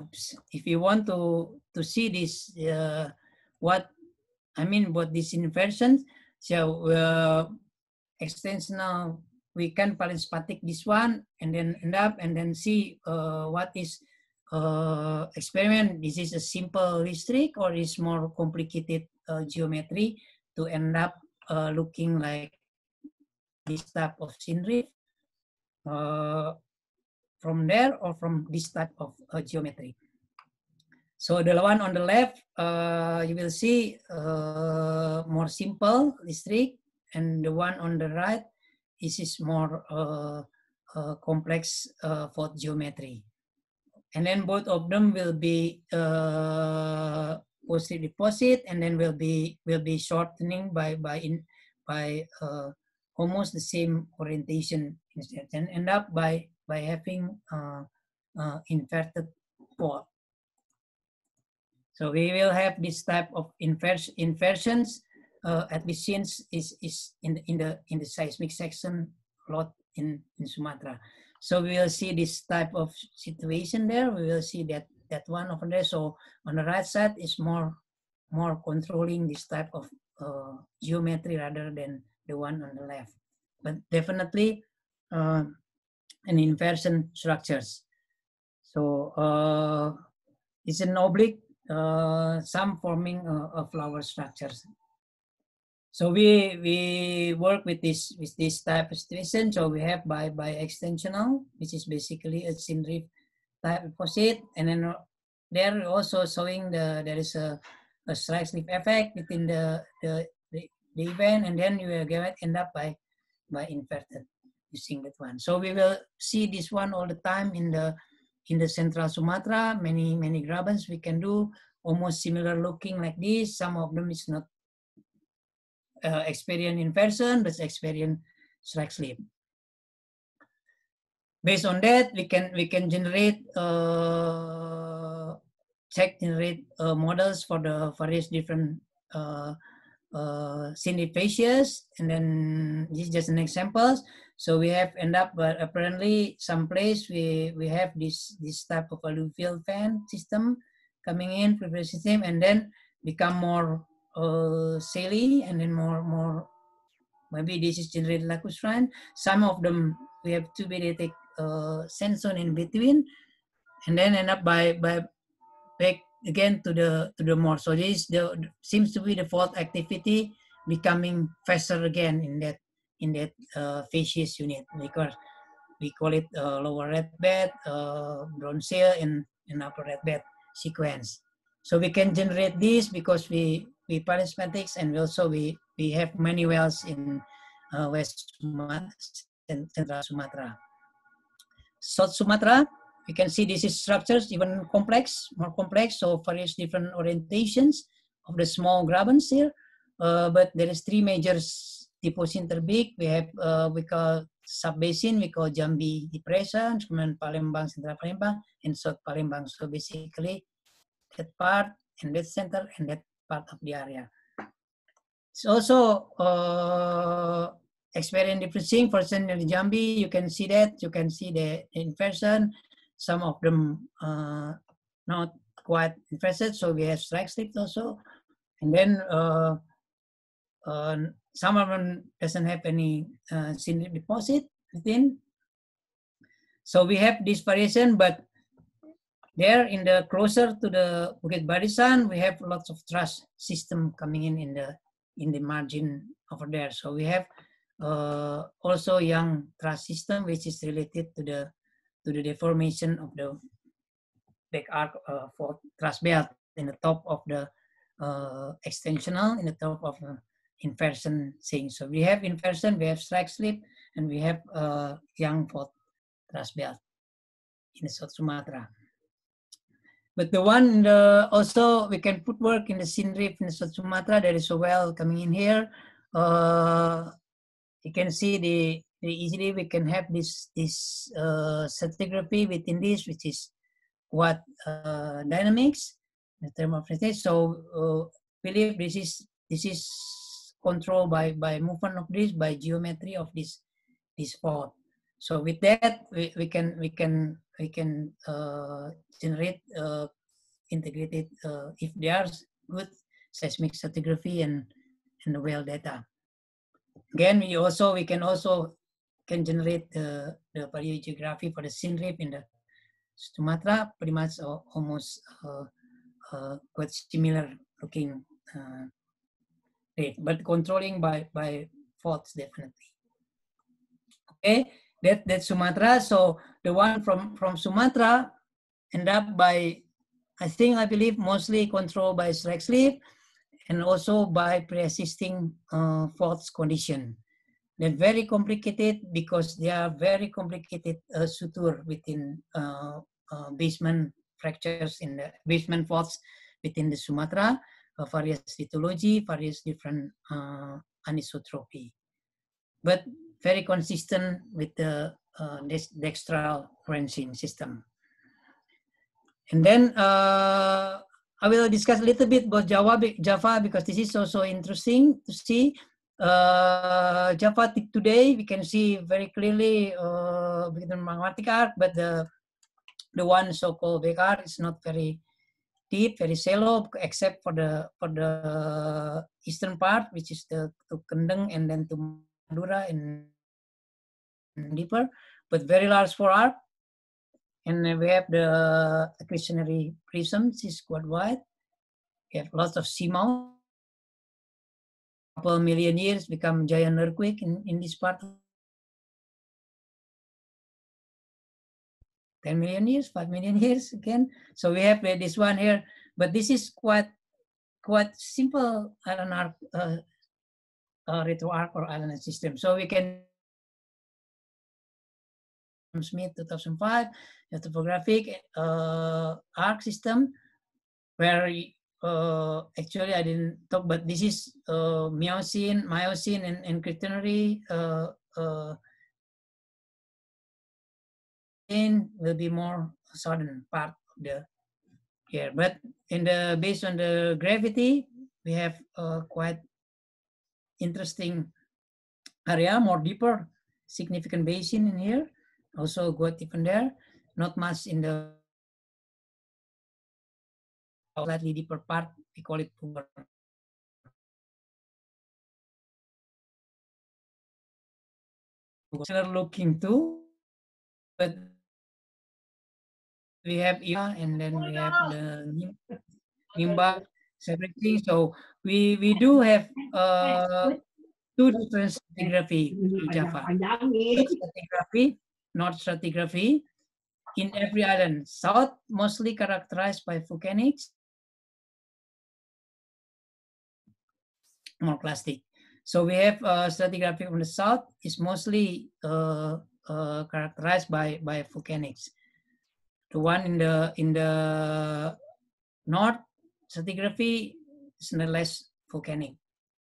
oops, if you want to, to see this, uh, what I mean, what this inversion, so uh, extensional we can take this one and then end up and then see uh, what is uh, experiment. This is a simple restrict or is more complicated uh, geometry to end up uh, looking like this type of scenery uh, from there or from this type of uh, geometry. So the one on the left, you will see more simple district and the one on the right is, is more uh, uh, complex uh, for geometry. And then both of them will be positive deposit and then will be will be shortening by by in by uh, almost the same orientation instead and end up by by having uh, uh, inverted pole. So we will have this type of invers inversions uh, at least since is is in the, in the in the seismic section a lot in in Sumatra. So we will see this type of situation there. We will see that that one over there. So on the right side is more more controlling this type of uh, geometry rather than the one on the left. But definitely uh, an inversion structures. So uh, it's an oblique, uh, some forming a, uh, a flower structures so we we work with this with this type of situation. So we have by by extensional, which is basically a sin reef type deposit, and then uh, there also showing the there is a, a strike slip effect within the, the the, event, and then you will get end up by by inverted using that one. So we will see this one all the time in the in the central Sumatra, many, many grabens we can do, almost similar looking like this. Some of them is not uh, experience in person, let's experience slack slip. Based on that, we can we can generate uh, check generate uh, models for the various different uh, uh, and then this is just an example. So we have end up, but uh, apparently some place we we have this this type of alluvial fan system coming in, previous system, and then become more uh, Sally, and then more, more. Maybe this is generated lacustrine. Some of them we have to be uh, sensor in between, and then end up by by back again to the to the more. So this the seems to be the fourth activity becoming faster again in that in that uh, facies unit because we call it uh, lower red bed, uh, bronchial, and, and upper red bed sequence. So we can generate this because we we parasmatics and also we, we have many wells in uh, West Sumatra, Central Sumatra. South Sumatra, you can see this is structures even complex, more complex, so various different orientations of the small grabens here. Uh, but there is three major deposits big. We have uh, we call sub-basin, we call Jambi depression, kemudian Palembang, Central Palembang, and South Palembang. So basically, that part and that center and that part of the area. It's also uh, experience differencing. For central Jambi, you can see that. You can see the inversion. Some of them uh, not quite inverted, so we have strike slips also. And then uh, uh, some of them doesn't have any uh, deposit within. So we have this variation, but there in the closer to the Bukit Barisan, we have lots of trust system coming in in the in the margin over there. So we have uh, also young trust system which is related to the to the deformation of the back arc uh, for trust belt in the top of the uh, extensional in the top of the inversion thing. So we have inversion, we have strike slip, and we have uh, young fault trust belt in South Sumatra. But the one the, also we can put work in the Sindrif in South Sumatra. There is a well coming in here. Uh, you can see the, the, easily we can have this this uh, stratigraphy within this, which is what uh, dynamics, the thermoplasticity. So uh, believe this is this is controlled by by movement of this by geometry of this this fault. So with that, we, we can we can we can uh, generate uh, integrated uh, if there are good seismic stratigraphy and and well data. Again, we also we can also can generate the uh, the paleogeography for the syn in the Sumatra, pretty much almost uh, uh, quite similar looking rate, but controlling by by faults definitely. Okay that that Sumatra. So the one from from Sumatra end up by, I think I believe mostly controlled by strike sleep, and also by pre-existing uh, faults condition. They're very complicated because they are very complicated uh, suture within uh, uh, basement fractures in the basement faults within the Sumatra, uh, various etiology, various different uh, anisotropy. But very consistent with the uh, dextral wrenching system. And then uh, I will discuss a little bit about Java, Java because this is also interesting to see. Uh, Java today we can see very clearly uh, the magmatic arc, but the the one so-called big arc is not very deep, very shallow, except for the for the eastern part, which is the to Kendeng and then to Madura and deeper, but very large forearm. And we have the accretionary prism, is quite wide. We have lots of seamount. Couple million years become giant earthquake in, in this part. 10 million years, 5 million years again. So we have uh, this one here, but this is quite quite simple island arc, uh, uh, retro arc or island system. So we can Smith 2005, a topographic uh, arc system, where uh, actually I didn't talk, but this is uh, Miocene, Miocene, and, and Quaternary. Uh, uh, in will be more southern part of the here, but in the based on the gravity, we have uh, quite interesting area, more deeper significant basin in here also good even there. Not much in the slightly deeper part, we call it punger. We're looking to, but we have Ina and then we have the Nimba separately. So we we do have uh, two different stratigraphy in Java. North stratigraphy in every island. South mostly characterized by volcanics, plastic. So we have uh, stratigraphy from the south is mostly uh, uh, characterized by by volcanics. The one in the in the north stratigraphy is less volcanic.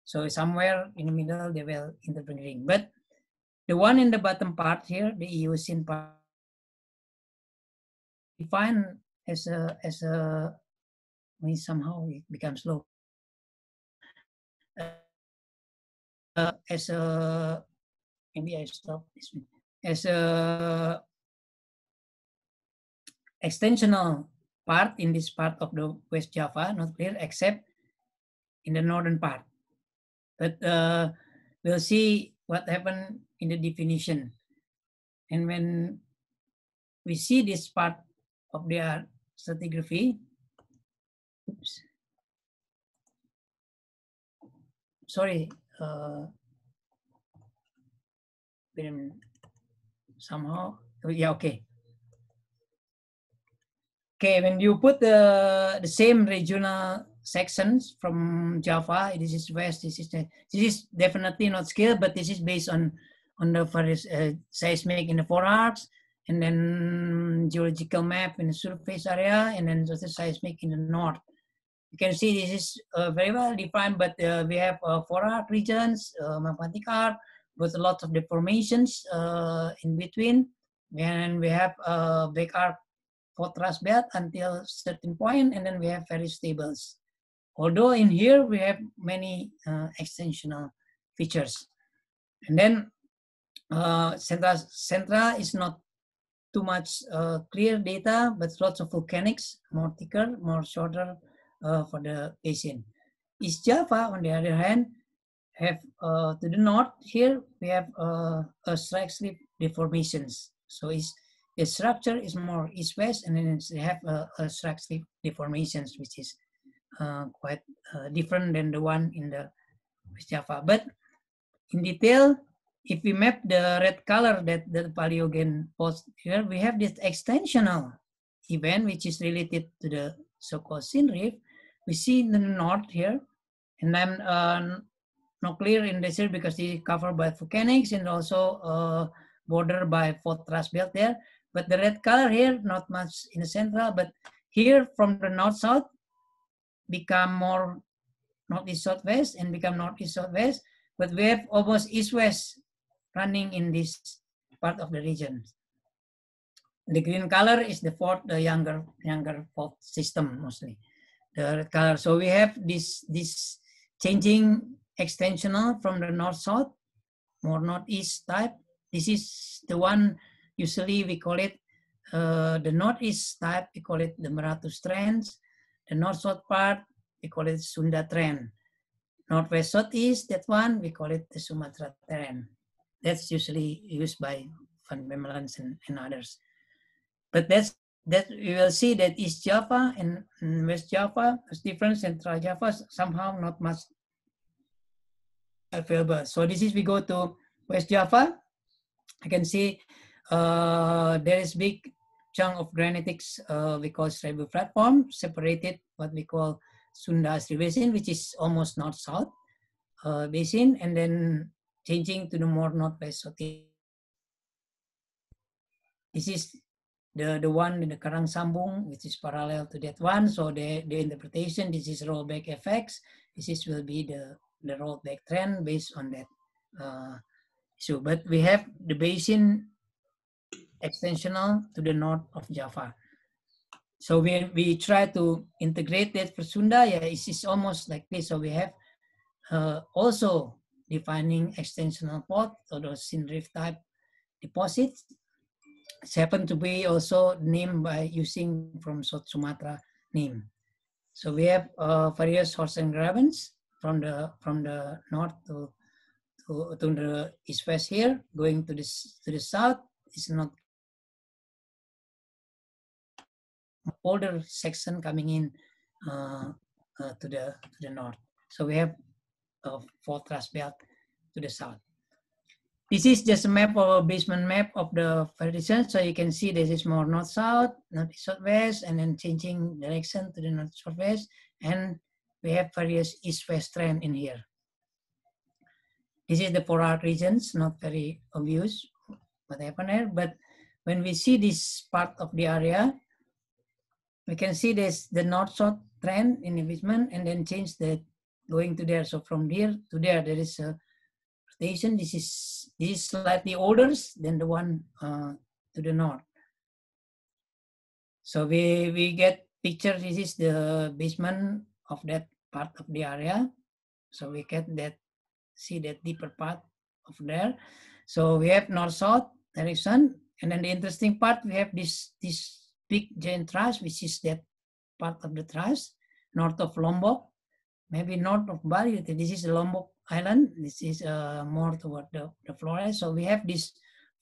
So somewhere in the middle they will intervening. But the one in the bottom part here, the eosin part, defined as a as a when somehow it becomes low uh, as a maybe I stop this one as a extensional part in this part of the West Java, not clear except in the northern part. But uh, we'll see what happened in the definition. And when we see this part of their stratigraphy, oops, sorry, uh, somehow, yeah, okay. Okay, when you put the, the same regional sections from Java. This is west. This is the, this is definitely not scale, but this is based on on the forest, uh, seismic in the forearms, and then geological map in the surface area, and then the seismic in the north. You can see this is uh, very well defined, but uh, we have uh, forearm regions, uh, magmatic arc, with a lot of deformations uh, in between, and we have uh, back arc for thrust bed until certain point, and then we have very stables. Although in here we have many uh, extensional features. And then uh, Centra, Centra is not too much uh, clear data, but lots of volcanics, more thicker, more shorter uh, for the basin. East Java, on the other hand, have uh, to the north here, we have uh, a strike slip deformations. So its, the structure is more east-west, and then they have a, uh, a strike slip deformations, which is uh, quite uh, different than the one in the West Java. But in detail, if we map the red color that the Paleogen post here, we have this extensional event which is related to the so-called syn reef. We see in the north here, and I'm uh, not clear in this here because it's covered by volcanics and also uh, bordered by fourth thrust belt there. But the red color here, not much in the central, but here from the north-south, become more northeast southwest and become northeast southwest. But we have almost east west running in this part of the region. The green color is the fourth, the younger, younger fourth system mostly. The red color. So we have this this changing extensional from the north south, more northeast type. This is the one usually we call it uh, the northeast type. We call it the Maratu trends. The north-south part, we call it Sunda Trend. Northwest-southeast, that one, we call it the Sumatra Trend. That's usually used by Van Bemelens and, and others. But that's that we will see that East Java and West Java is different. Central Java somehow not much available. So this is we go to West Java. I can see uh, there is big chunk of granitics uh, we call Cerebu platform, separated what we call Sundas Sri Basin, which is almost north-south uh, basin, and then changing to the more northwest. Okay. This is the, the one in the Karang Sambung, which is parallel to that one. So the, the interpretation, this is rollback effects. This is, will be the, the rollback trend based on that. Uh, so, but we have the basin extensional to the north of Java. So we we try to integrate that for Sunda, yeah, it's, it's almost like this. So we have uh, also defining extensional port or those synrift type deposits. It's happened to be also named by using from South Sumatra name. So we have uh, various horse and gravens from the from the north to to, to the east west here, going to the to the south. It's not older section coming in uh, uh, to the to the north. So we have a uh, fourth thrust belt to the south. This is just a map of a basement map of the federation. So you can see this is more north-south, north-southwest, and then changing direction to the north-southwest. And we have various east-west trend in here. This is the polar regions, not very obvious what happened there. But when we see this part of the area, we can see this the north south trend in investment and then change the going to there. So from there to there, there is a rotation. This is this is slightly older than the one uh, to the north. So we we get picture. This is the basement of that part of the area. So we get that see that deeper part of there. So we have north south direction, and then the interesting part we have this this big Jain tribes, which is that part of the tribes, north of Lombok, maybe north of Bali. This is Lombok Island. This is uh, more toward the, the Flores. So we have this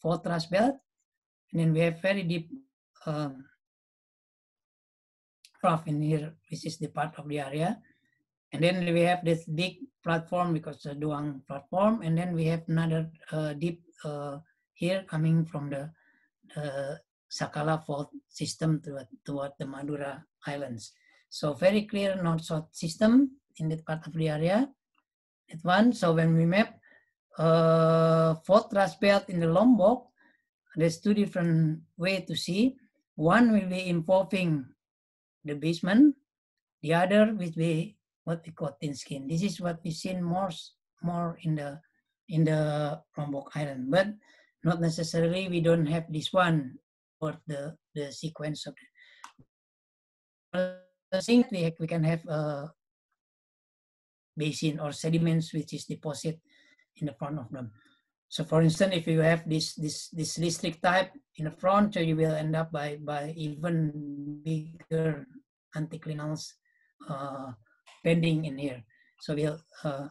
four trust belt, and then we have very deep um, trough in here, which is the part of the area. And then we have this big platform because the Duang platform, and then we have another uh, deep uh, here coming from the, the Sakala fault system toward, toward the Madura Islands. So very clear north-south system in that part of the area. That one, so when we map uh, fault trace belt in the Lombok, there's two different way to see. One will be involving the basement, the other will be what we call thin skin. This is what we've seen more, more in the in the Lombok Island, but not necessarily we don't have this one or the, the sequence of the sink we, we can have a basin or sediments which is deposit in the front of them. So for instance, if you have this this this district type in the front, so you will end up by by even bigger anticlinals uh, pending in here. So we'll uh,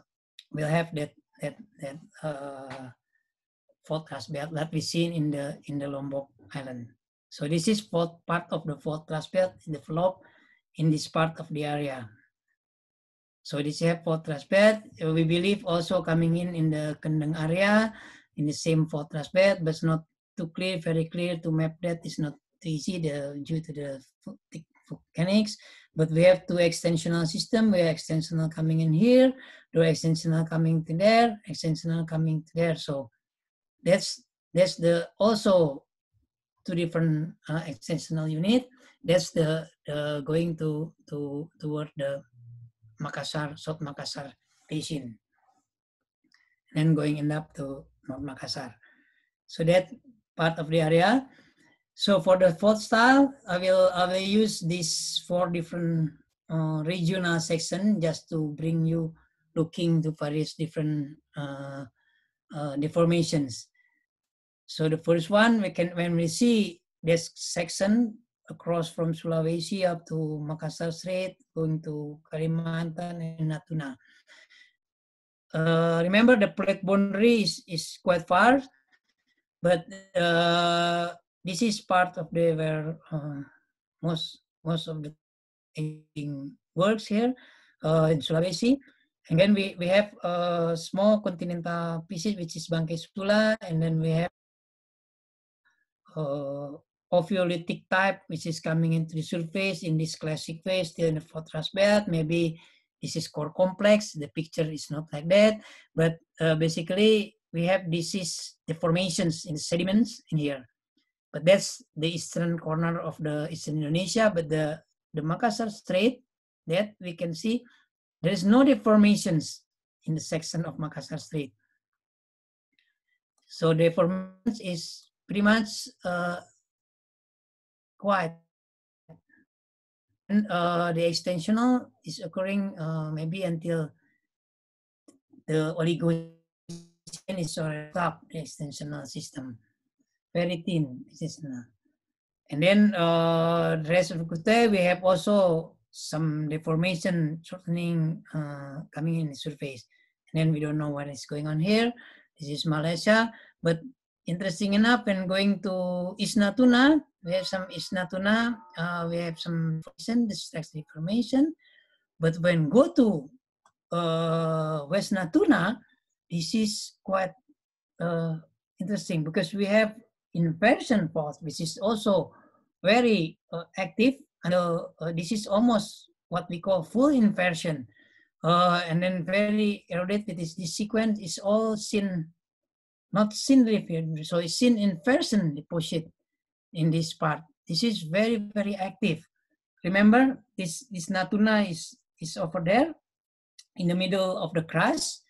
we'll have that that that uh, fault as that we seen in the in the Lombok Island. So this is fourth part of the fault transfer developed in this part of the area. So this is fault transfer. We believe also coming in in the Kendeng area in the same fault transfer, but it's not too clear, very clear to map that. It's not easy the, due to the volcanics. But we have two extensional system. We have extensional coming in here, two extensional coming to there, extensional coming to there. So that's that's the also two different uh, extensional unit. That's the, the going to to toward the Makassar, South Makassar basin, and going end up to North Makassar. So that part of the area. So for the fourth style, I will I will use these four different uh, regional section just to bring you looking to various different uh, uh, deformations. So the first one, we can when we see this section across from Sulawesi up to Makassar Strait, going to Kalimantan and Natuna. Uh, remember the plate boundary is, is quite far, but uh, this is part of the where uh, most most of the thing works here uh, in Sulawesi. And then we, we have a small continental pieces, which is Bangke Sula, and then we have uh, oviolytic type, which is coming into the surface in this classic way, still in the photras bed. Maybe this is core complex. The picture is not like that, but uh, basically we have disease deformations in sediments in here. But that's the eastern corner of the eastern Indonesia. But the the Makassar Strait that we can see there is no deformations in the section of Makassar Strait. So deformation is pretty much uh, quiet. And uh, the extensional is occurring uh, maybe until the oligocene is of stopped, the extensional system, very thin extensional. Uh, and then uh, the rest of the Kute, we have also some deformation shortening uh, coming in the surface. And then we don't know what is going on here. This is Malaysia, but interesting enough, when going to Isnatuna, we have some Isnatuna, uh, we have some information, this is actually information. But when go to uh, West Natuna, this is quite uh, interesting because we have inversion fault, which is also very uh, active. And uh, uh, this is almost what we call full inversion. Uh, and then very eroded with this, this sequence is all seen not seen So it's seen in person Push it in this part. This is very, very active. Remember, this, this Natuna is, is over there in the middle of the crust,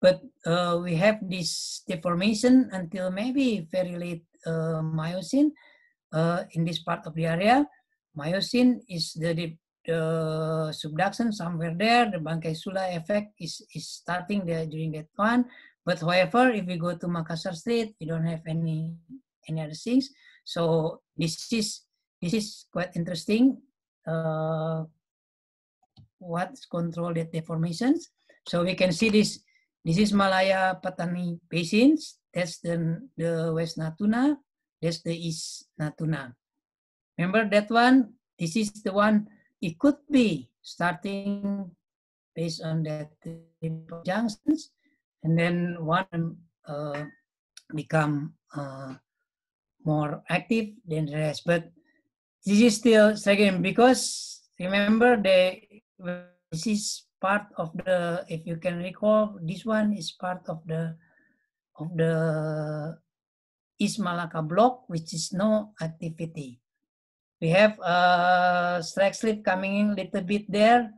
but uh, we have this deformation until maybe very late uh, Miocene uh, in this part of the area. Miocene is the, the, subduction somewhere there. The Bankai Sula effect is, is starting there during that one. But however, if we go to Makassar Street, we don't have any any other things. So this is this is quite interesting. Uh, what's controlled deformations? So we can see this. This is Malaya Patani basins. That's the, the West Natuna. That's the East Natuna. Remember that one? This is the one. It could be starting based on that junctions and then one uh, become uh, more active than the rest. But this is still second because remember they this is part of the if you can recall this one is part of the of the East Malacca block which is no activity. We have a uh, strike slip coming in little bit there,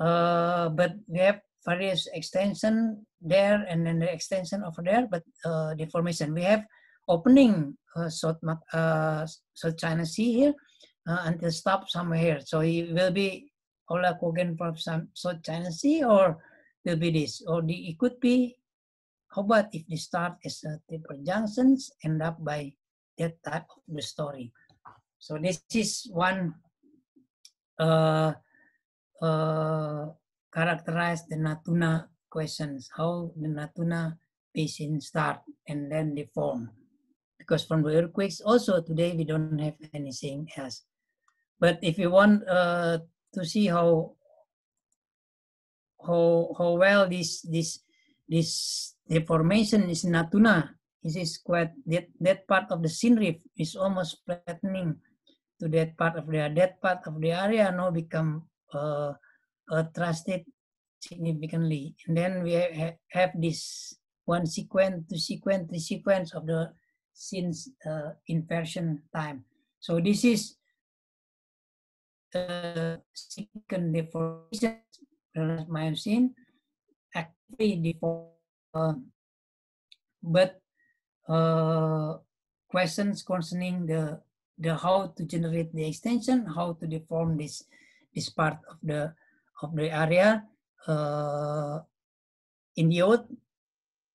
uh, but we have various extension there and then the extension over there, but uh, deformation. We have opening uh, South, uh, South China Sea here uh, until stop somewhere here. So it will be Ola Kogan from some South China Sea or will be this, or the, it could be how about if the start is a uh, taper junctions end up by that type of the story. So this is one uh, uh, characterize the Natuna questions how the Natuna basin start and then they form. Because from the earthquakes also today we don't have anything else. But if you want uh, to see how how how well this this this deformation is Natuna, is quite that that part of the shin reef is almost flattening to that part of the that part of the area now become uh, a trusted significantly. And then we have this one sequence to sequence the sequence of the since uh, inversion time. So this is the uh, second deformation myosin actually deform, uh, but uh, questions concerning the the how to generate the extension, how to deform this this part of the of the area, uh, in the old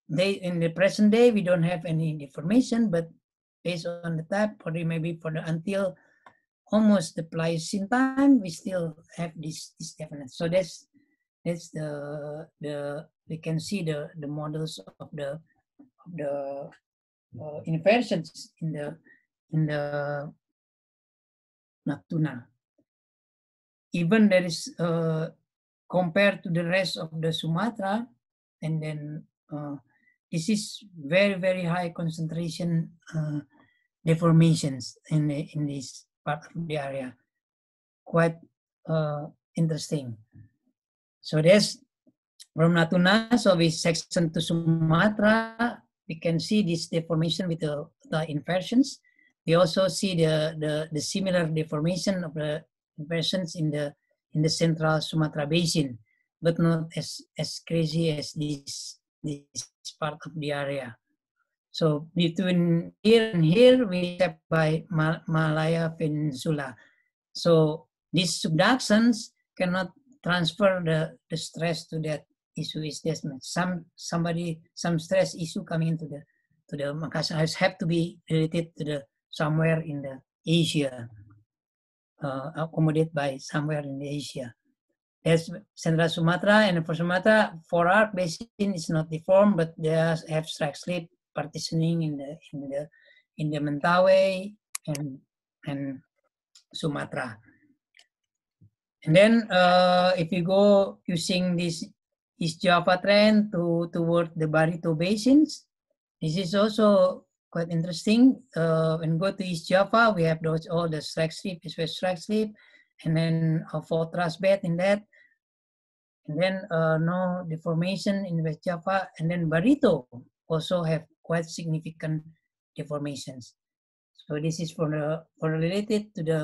day, in the present day, we don't have any information, but based on the type, probably maybe for the until almost the Pliocene time, we still have this this definite. So that's that's the the we can see the the models of the of the uh, inversions in the in the Natuna. Even there is uh, compared to the rest of the Sumatra. And then uh, this is very, very high concentration uh, deformations in, the, in this part of the area. Quite uh, interesting. So there's from Natuna, so we section to Sumatra, we can see this deformation with the, the inversions. We also see the, the, the similar deformation of the inversions in the in the central Sumatra basin, but not as, as crazy as this, this part of the area. So between here and here, we step by Mal Malaya Peninsula. So these subductions cannot transfer the, the stress to that issue is just some somebody some stress issue coming into the to the Makassar have to be related to the somewhere in the Asia uh, accommodated by somewhere in Asia. There's Central Sumatra, and for Sumatra, for arc basin is not deformed, but they have strike slip partitioning in the in the in the Mentawai and and Sumatra. And then uh, if you go using this East Java trend to toward the Barito basins, this is also quite interesting. Uh, when go to East Java, we have those all the strike slip, is west strike slip, and then a four trust bed in that. And then uh, no deformation in West Java, and then Barito also have quite significant deformations. So this is for the for related to the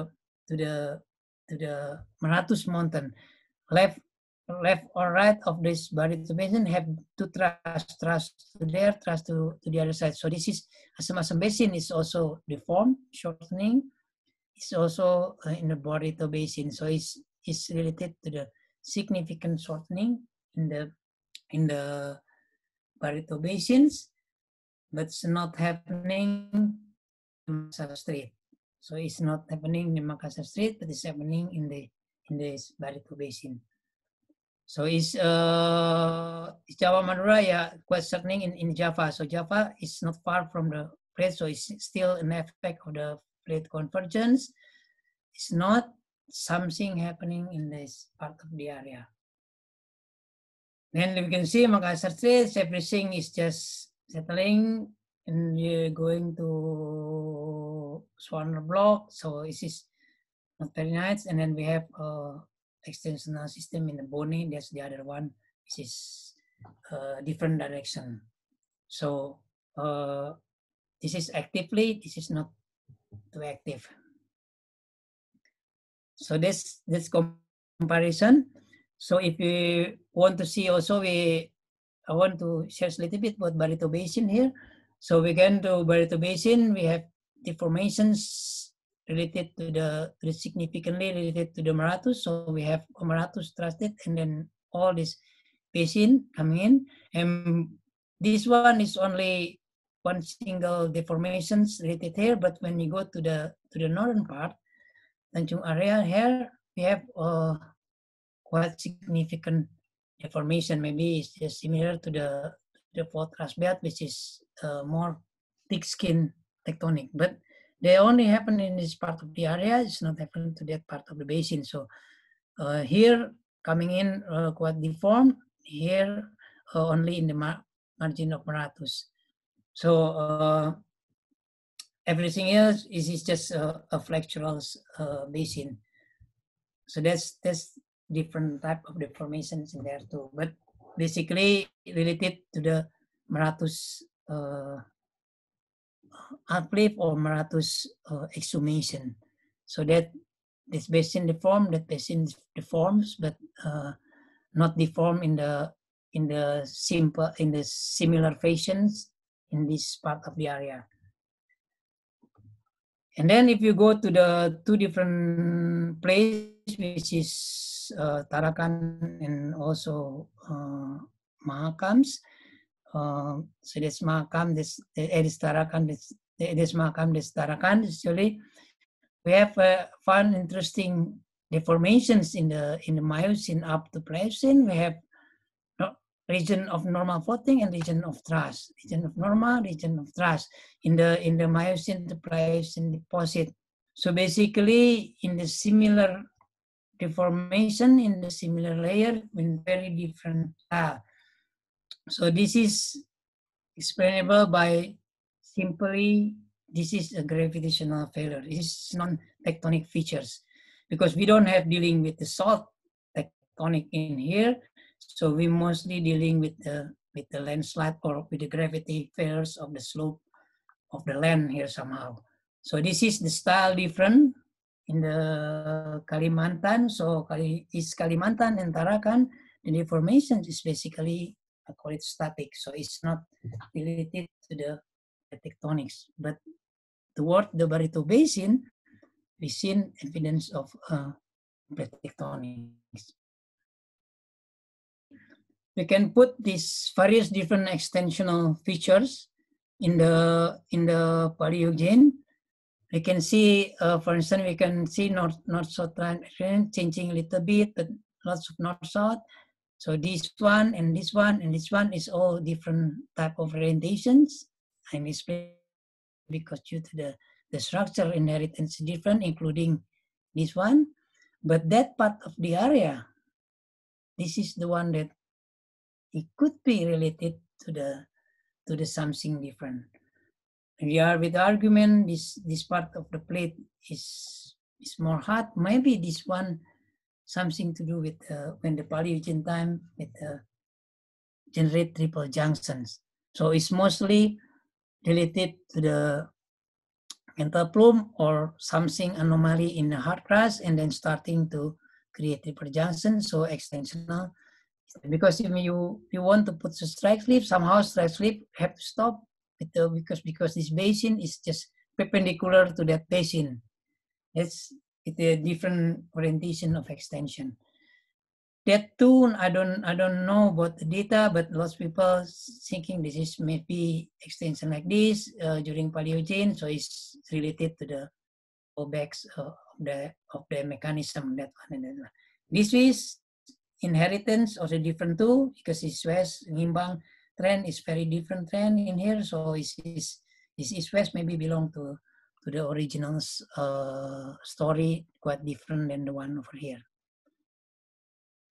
to the to the Maratus mountain, left left or right of this body basin have to trust trust to there trust to, to the other side so this is asam basin is also deformed shortening it's also uh, in the Barito basin so it's it's related to the significant shortening in the in the Barito basins but it's not happening in Makassar Strait so it's not happening in Makassar Strait but it's happening in the in this Barito basin so it's uh, Java Maduraya quite in, in Java. So Java is not far from the plate, so it's still an effect of the plate convergence. It's not something happening in this part of the area. Then we can see Makassar Strait. everything is just settling and you're going to Swan Block. So this is not very nice. And then we have uh, extensional system in the bony. That's the other one, which is a uh, different direction. So uh, this is actively, this is not too active. So this this comparison. So if you want to see also, we I want to share a little bit about Barito Basin here. So we can do Barito Basin, we have deformations related to the, to the significantly related to the Maratus. So we have Maratus trusted and then all this basin coming in. And this one is only one single deformations related here, but when you go to the to the northern part, Tanjung area here, we have a quite significant deformation. Maybe it's just similar to the the fourth belt, which is uh, more thick skin tectonic. But they only happen in this part of the area. It's not happening to that part of the basin. So uh, here coming in uh, quite deformed. Here uh, only in the mar margin of Maratus. So uh, everything else is, is just uh, a, a flexural uh, basin. So that's that's different type of deformations in there too. But basically related to the Maratus uh, uplift or Maratus uh, exhumation. So that this basin deformed, that basin deforms, but uh, not deformed in the in the simple in the similar fashions in this part of the area. And then if you go to the two different places, which is uh, Tarakan and also uh, Mahakams, uh, seres makam, this eh, Edis Tarakan, this eh, Actually, we have uh, found interesting deformations in the in the Miocene up to Pliocene. We have region of normal floating and region of thrust, region of normal, region of thrust in the in the Miocene to Pliocene deposit. So basically, in the similar deformation in the similar layer in very different Uh, so this is explainable by simply this is a gravitational failure. This is non-tectonic features because we don't have dealing with the salt tectonic in here. So we mostly dealing with the with the landslide or with the gravity failures of the slope of the land here somehow. So this is the style different in the Kalimantan. So Kali, Kalimantan and Tarakan, the deformation is basically I call it static. So it's not related to the tectonics. But toward the Barito Basin, we see seen evidence of uh, plate tectonics. We can put these various different extensional features in the in the Paleogene. We can see, uh, for instance, we can see north north south trend changing a little bit, but lots of north south. So this one and this one and this one is all different type of orientations. I'm explaining because due to the, the structure inheritance different, including this one. But that part of the area, this is the one that it could be related to the to the something different. We are with argument, this this part of the plate is is more hot. Maybe this one something to do with uh, when the Paleogene time with uh, generate triple junctions. So it's mostly related to the plume or something anomaly in the hard crust and then starting to create triple junction, so extensional. Because if you, you want to put the strike slip, somehow strike slip have to stop the, because because this basin is just perpendicular to that basin. That's it's a different orientation of extension. That too, I don't, I don't know about the data, but lots of people thinking this is maybe extension like this uh, during Paleogene, so it's related to the fallbacks uh, of the of the mechanism that one and that This is inheritance also different too because it's west Limbang trend is very different trend in here, so it's, is west maybe belong to to the original uh, story quite different than the one over here.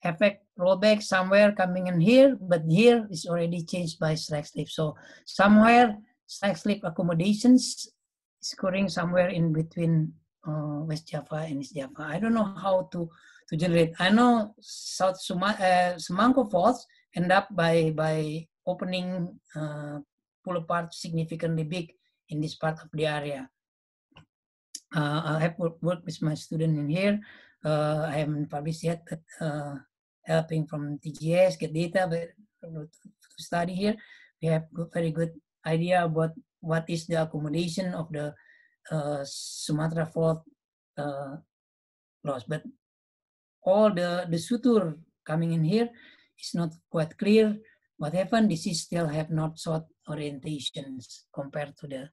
Effect rollback somewhere coming in here, but here is already changed by strike slip. So somewhere strike slip accommodations scoring somewhere in between uh, West Java and East Java. I don't know how to to generate. I know South Suma, uh, Semangko Falls end up by by opening uh, pull apart significantly big in this part of the area. Uh, I have worked with my student in here. Uh, I haven't published yet, but uh, helping from TGS get data, but to study here, we have very good idea about what is the accommodation of the Sumatra fault loss. But all the the sutur coming in here is not quite clear what happened. This is still have not sought orientations compared to the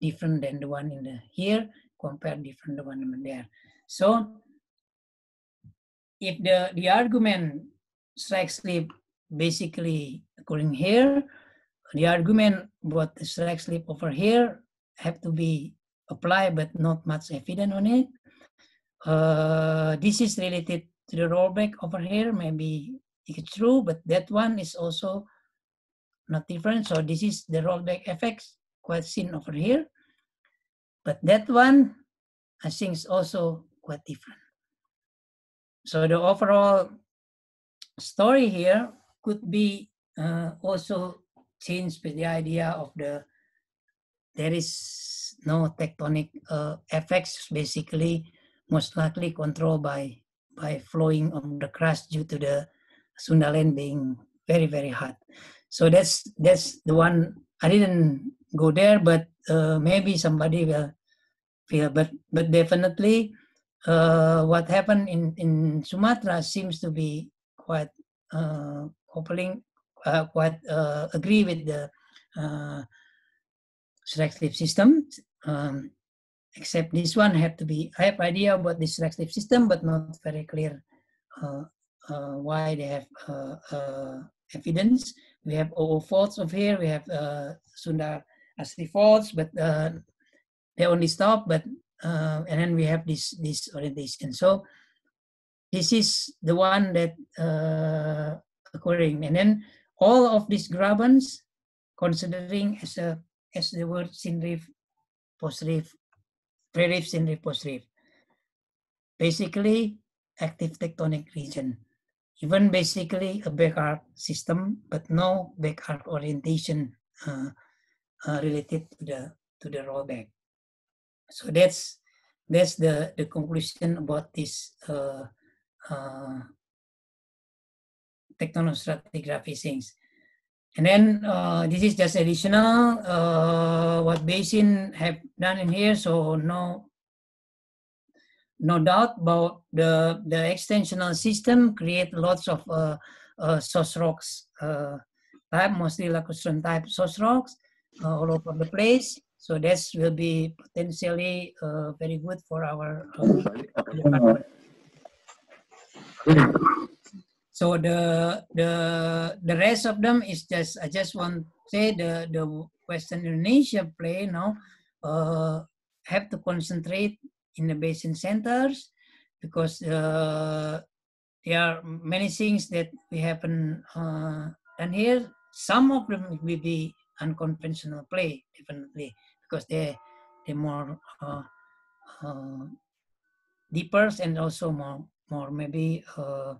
different than the one in the here compare different development there. So if the, the argument strike slip basically occurring here, the argument what the strike slip over here have to be applied but not much evident on it. Uh, this is related to the rollback over here, maybe it's true, but that one is also not different. So this is the rollback effects quite seen over here. But that one, I think, is also quite different. So the overall story here could be uh, also changed with the idea of the there is no tectonic uh, effects basically most likely controlled by by flowing of the crust due to the Sundaland being very very hot so that's that's the one I didn't go there, but uh, maybe somebody will feel. But but definitely, uh, what happened in in Sumatra seems to be quite uh, coupling, uh, quite uh, agree with the uh, selective system. Um, except this one have to be. I have idea about this selective system, but not very clear uh, uh, why they have uh, uh evidence. We have all faults of here. We have uh, Sundar as defaults, but uh, they only stop. But uh, and then we have this this orientation. So this is the one that uh, occurring, and then all of these grabans, considering as a as the word synriff, postreef, preriff, synriff, postreef, basically active tectonic region even basically a back arc system, but no back arc orientation uh, uh, related to the to the rollback. So that's that's the the conclusion about this uh, uh, things. And then uh, this is just additional uh, what Basin have done in here. So no no doubt about the the extensional system create lots of uh, uh, source rocks uh, type, mostly lacustrine type source rocks uh, all over the place. So this will be potentially uh, very good for our department. Uh, so the the the rest of them is just I just want to say the the Western Indonesia play now uh, have to concentrate in the basin centers because uh, there are many things that we haven't uh, done here. Some of them will be unconventional play, definitely, because they they more uh, uh, deeper and also more more maybe uh,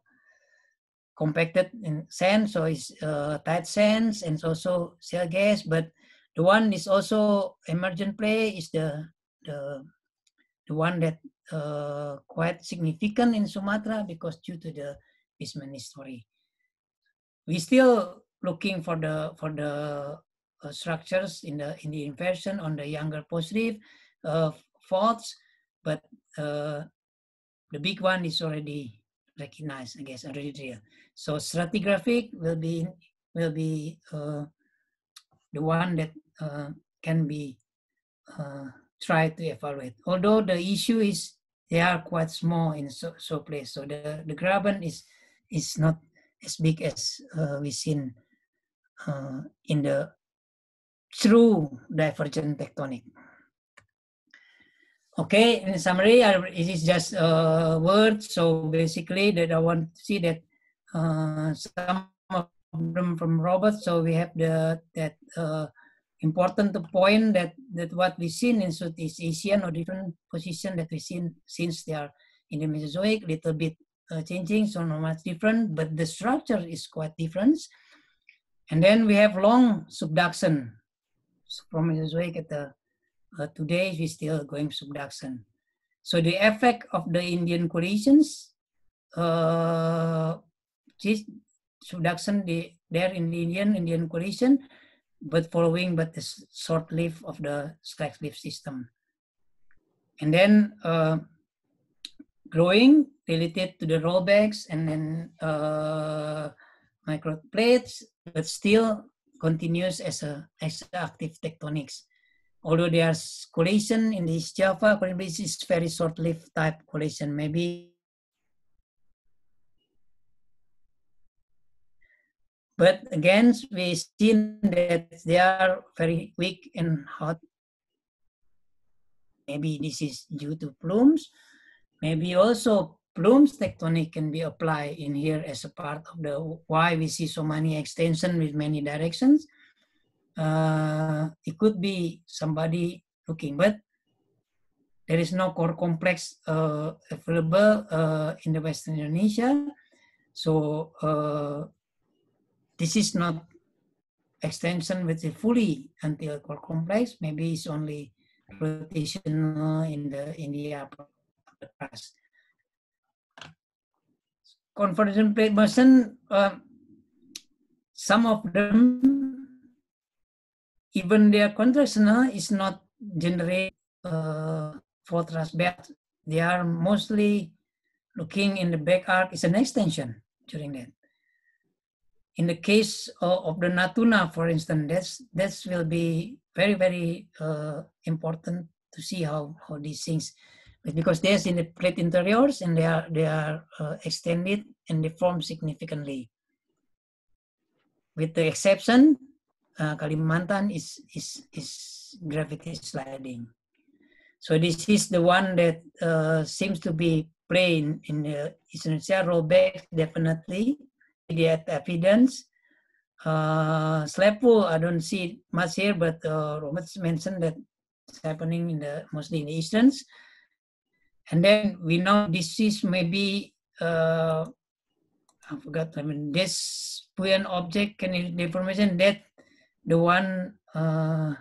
compacted in sand, so it's uh, tight sands and also shale gas. But the one is also emergent play is the the the one that uh, quite significant in Sumatra because due to the basement history. We still looking for the for the uh, structures in the in the inversion on the younger positive uh, faults, but uh, the big one is already recognized, I guess, already real. So stratigraphic will be will be uh, the one that uh, can be uh, tried to evaluate. Although the issue is they are quite small in so, so place, so the the graben is is not as big as we seen in the through divergent tectonic. Okay, in summary, I, it is just a uh, word. So basically, that I want to see that uh, some of them from Robert. So we have the that uh, important point that that what we seen in Southeast Asian or different position that we seen since they are in the Mesozoic, little bit uh, changing, so not much different, but the structure is quite different. And then we have long subduction from Supramedusa Vekata, uh, today we still going subduction. So the effect of the Indian collisions, uh, subduction the, there in the Indian Indian collision, but following but the short life of the slack leaf system. And then uh, growing related to the rollbacks and then uh, microplates, but still continues as a as active tectonics. Although there's collision in this Java, this is very short-lived type collision maybe. But again, we seen that they are very weak and hot. Maybe this is due to plumes. Maybe also Bloom's tectonic can be applied in here as a part of the why we see so many extension with many directions. Uh, it could be somebody looking, but there is no core complex uh, available uh, in the Western Indonesia. So uh, this is not extension with a fully until core complex. Maybe it's only rotational in the in the upper conference person, uh, some of them, even their contractional uh, is not generate uh, for thrust They are mostly looking in the back arc is an extension during that. In the case of, of the Natuna, for instance, that's this will be very very uh, important to see how how these things but because they're in the plate interiors and they are, they are uh, extended and deformed significantly. With the exception, uh, Kalimantan is, is, is gravity sliding. So this is the one that uh, seems to be playing in the essential rollback, definitely. Get evidence. Uh, Slapful, I don't see much here, but uh, Robert mentioned that it's happening in the mostly in the easterns. And then we know this is maybe, uh, I forgot, I mean, this Puyan object can deformation that the one, uh,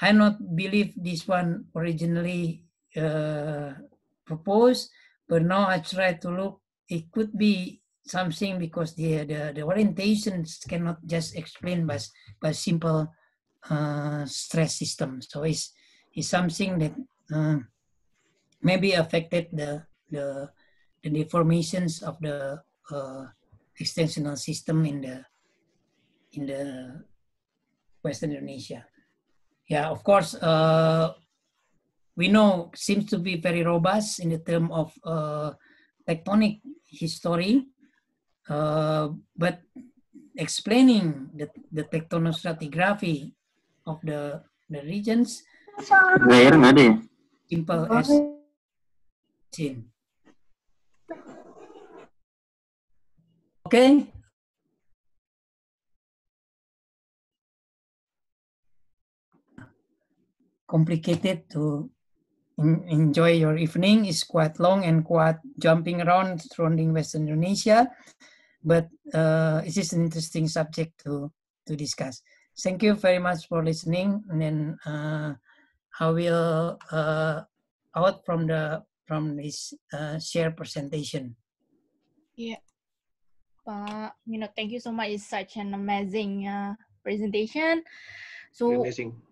I not believe this one originally uh, proposed, but now I try to look, it could be something because the, the, the orientations cannot just explain by, by simple uh, stress system. So it's, it's something that uh, maybe affected the the, the deformations of the uh, extensional system in the in the Western Indonesia. Yeah, of course, uh, we know seems to be very robust in the term of uh, tectonic history, uh, but explaining the, the tectonostratigraphy of the the regions simple as 18. Okay? Complicated to enjoy your evening. It's quite long and quite jumping around surrounding Western Indonesia, but uh, it is an interesting subject to, to discuss. Thank you very much for listening. And then uh, I will uh, out from the from this uh, share presentation. Yeah. But, you know, thank you so much. It's such an amazing uh, presentation. So amazing.